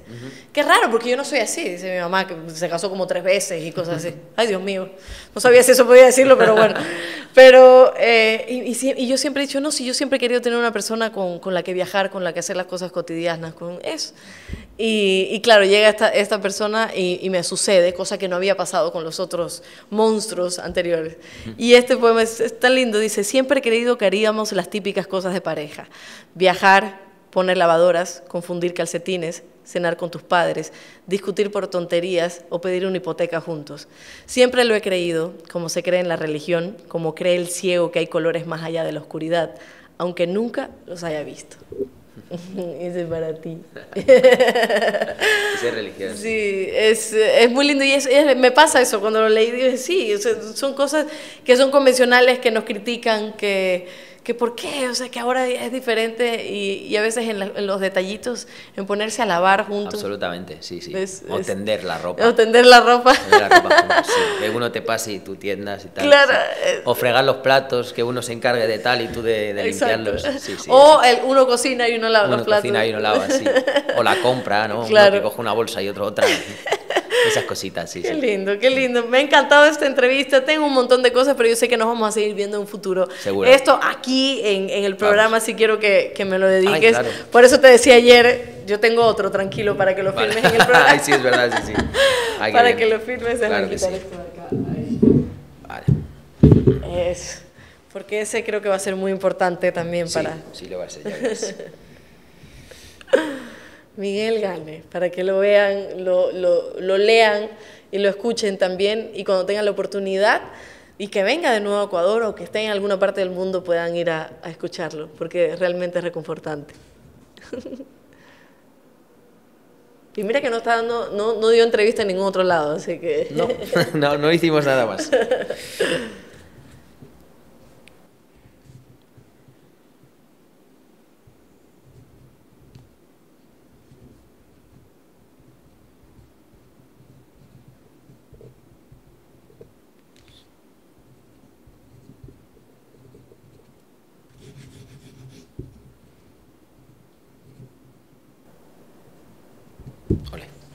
Qué raro, porque yo no soy así, dice mi mamá, que se casó como tres veces y cosas así. Ay, Dios mío, no sabía si eso podía decirlo, pero bueno. <laughs> Pero, eh, y, yo siempre he dicho, no, si yo siempre he querido tener una persona con, la que viajar, con la que hacer las cosas cotidianas, con eso. Y, claro, llega esta, esta persona y, y, me sucede, cosa que no había pasado con los otros monstruos anteriores. Y este poema es, tan lindo, dice, siempre he creído que haríamos las típicas cosas de pareja, viajar, poner lavadoras, confundir calcetines, cenar con tus padres, discutir por tonterías o pedir una hipoteca juntos. Siempre lo he creído, como se cree en la religión, como cree el ciego que hay colores más allá de la oscuridad, aunque nunca los haya visto. <laughs> Ese es para ti. Ese es religioso. Sí, es, muy lindo y me pasa eso cuando lo leí. Dije, sí, son cosas que son convencionales, que nos critican, que que por qué, o sea, que ahora es diferente y, a veces en, los detallitos, en ponerse a lavar juntos. Absolutamente, sí, sí. o tender la ropa. O tender la ropa. Que uno te pase y tú tiendas y tal. Eh. O fregar los platos, que uno se encargue de tal y tú de, limpiarlos. o el, uno cocina y uno lava los platos. O la compra, ¿no? <laughs> Uno que coge una bolsa y otro otra. <laughs> Esas cositas, sí. Qué lindo, qué lindo. Me ha encantado esta entrevista. Tengo un montón de cosas, pero yo sé que nos vamos a seguir viendo en un futuro. Seguro. Esto aquí en, en el programa sí quiero que, que, me lo dediques. Ay, claro. Por eso te decía ayer, yo tengo otro, tranquilo, para que lo firmes en el programa. <laughs> Ay, sí, es verdad, sí, sí. <laughs> para que lo firmes en claro el sí. Vale. Es, porque ese creo que va a ser muy importante también para... Sí, lo va a ser, ya <laughs> Miguel gale, para que lo vean, lo, lean y lo escuchen también y cuando tengan la oportunidad y que venga de nuevo a Ecuador o que esté en alguna parte del mundo puedan ir a, escucharlo, porque realmente es reconfortante. <laughs> y mira que no, está dando, no, no dio entrevista en ningún otro lado, así que... no, <laughs> no, no hicimos nada más. <laughs>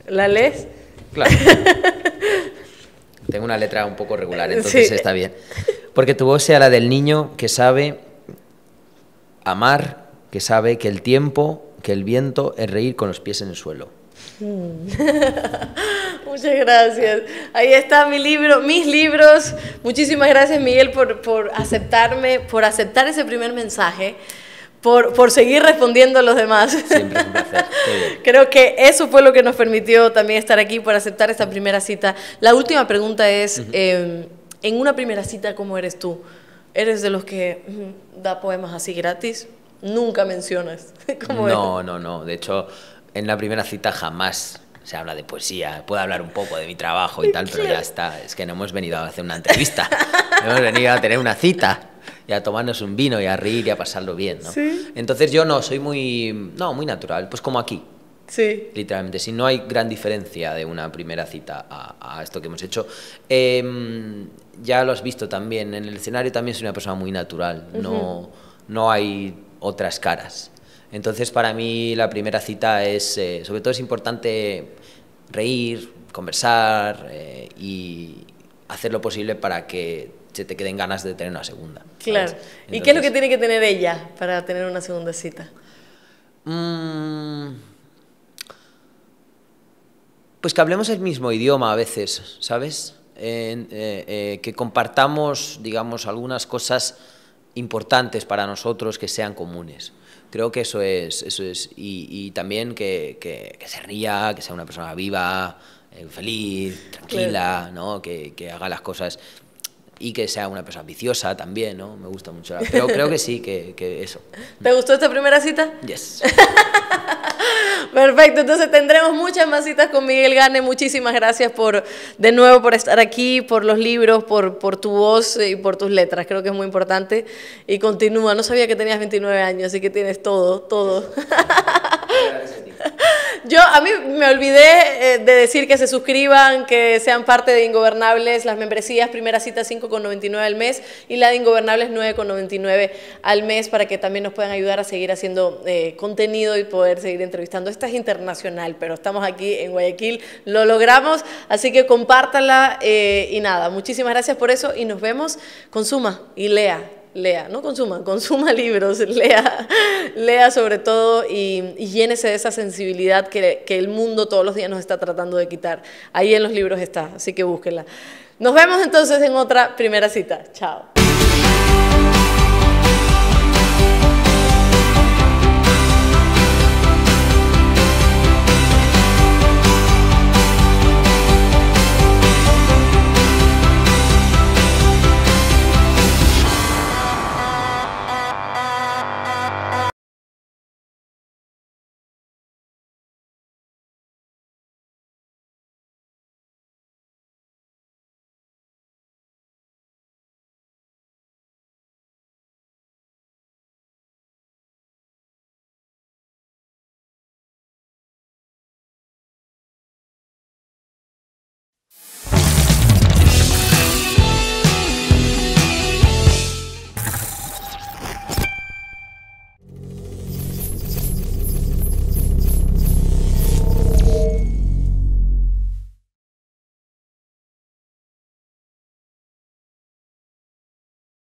¿La lees? Claro. <laughs> Tengo una letra un poco regular, entonces está bien. Porque tu voz sea la del niño que sabe amar, que sabe que el tiempo, que el viento es reír con los pies en el suelo. Mm. <laughs> Muchas gracias. Ahí está mi libro, mis libros. Muchísimas gracias Miguel por, por aceptarme, por aceptar ese primer mensaje por, por seguir respondiendo a los demás. Siempre placer. <laughs> Creo que eso fue lo que nos permitió también estar aquí por aceptar esta primera cita. La última pregunta es, em, en una primera cita, ¿cómo eres tú? ¿Eres de los que da poemas así gratis? Nunca mencionas. <laughs> ¿Cómo no, no, no. De hecho, en la primera cita jamás se habla de poesía, puedo hablar un poco de mi trabajo y tal, pero ya está. Es que no hemos venido a hacer una entrevista, <laughs> hemos venido a tener una cita y a tomarnos un vino y a reír y a pasarlo bien, Entonces yo no, soy muy, no, muy natural, pues como aquí. Sí. Literalmente, si no hay gran diferencia de una primera cita a, esto que hemos hecho. Em, ya lo has visto también, en el escenario también soy una persona muy natural, no, no hay otras caras. Entonces para mí la primera cita es, eh, sobre todo es importante reír, conversar eh, y hacer lo posible para que se te queden ganas de tener una segunda. Claro. ¿Y qué es lo que tiene que tener ella para tener una segunda cita? Mm. Pues que hablemos el mismo idioma a veces, ¿sabes? Eh, eh, que compartamos, digamos, algunas cosas importantes para nosotros que sean comunes. Creo que eso es, eso es. Y, también que, que, que, se ría, que sea una persona viva, eh, feliz, tranquila, Que, que haga las cosas y que sea una persona ambiciosa también, ¿no? Me gusta mucho. Pero creo que sí, que, que eso. <laughs> ¿Te gustó esta primera cita? Yes. <laughs> Perfecto, entonces tendremos muchas más citas con Miguel Gane. Muchísimas gracias por de nuevo por estar aquí, por los libros, por, por tu voz y por tus letras. Creo que es muy importante. Y continúa, no sabía que tenías 29 años, así que tienes todo, todo. <laughs> Yo a mí me olvidé eh, de decir que se suscriban, que sean parte de Ingobernables, las membresías, primera cita, cinco 99 al mes y la de Ingobernables 9,99 al mes para que también nos puedan ayudar a seguir haciendo eh, contenido y poder seguir entrevistando. Esta es internacional, pero estamos aquí en Guayaquil, lo logramos, así que compártala eh, y nada, muchísimas gracias por eso y nos vemos. Consuma y lea lea, no consuma, consuma libros, <laughs> lea, lea sobre todo y, y llénese de esa sensibilidad que, que el mundo todos los días nos está tratando de quitar. Ahí en los libros está, así que búsquela. Nos vemos entonces en otra primera cita. Chao.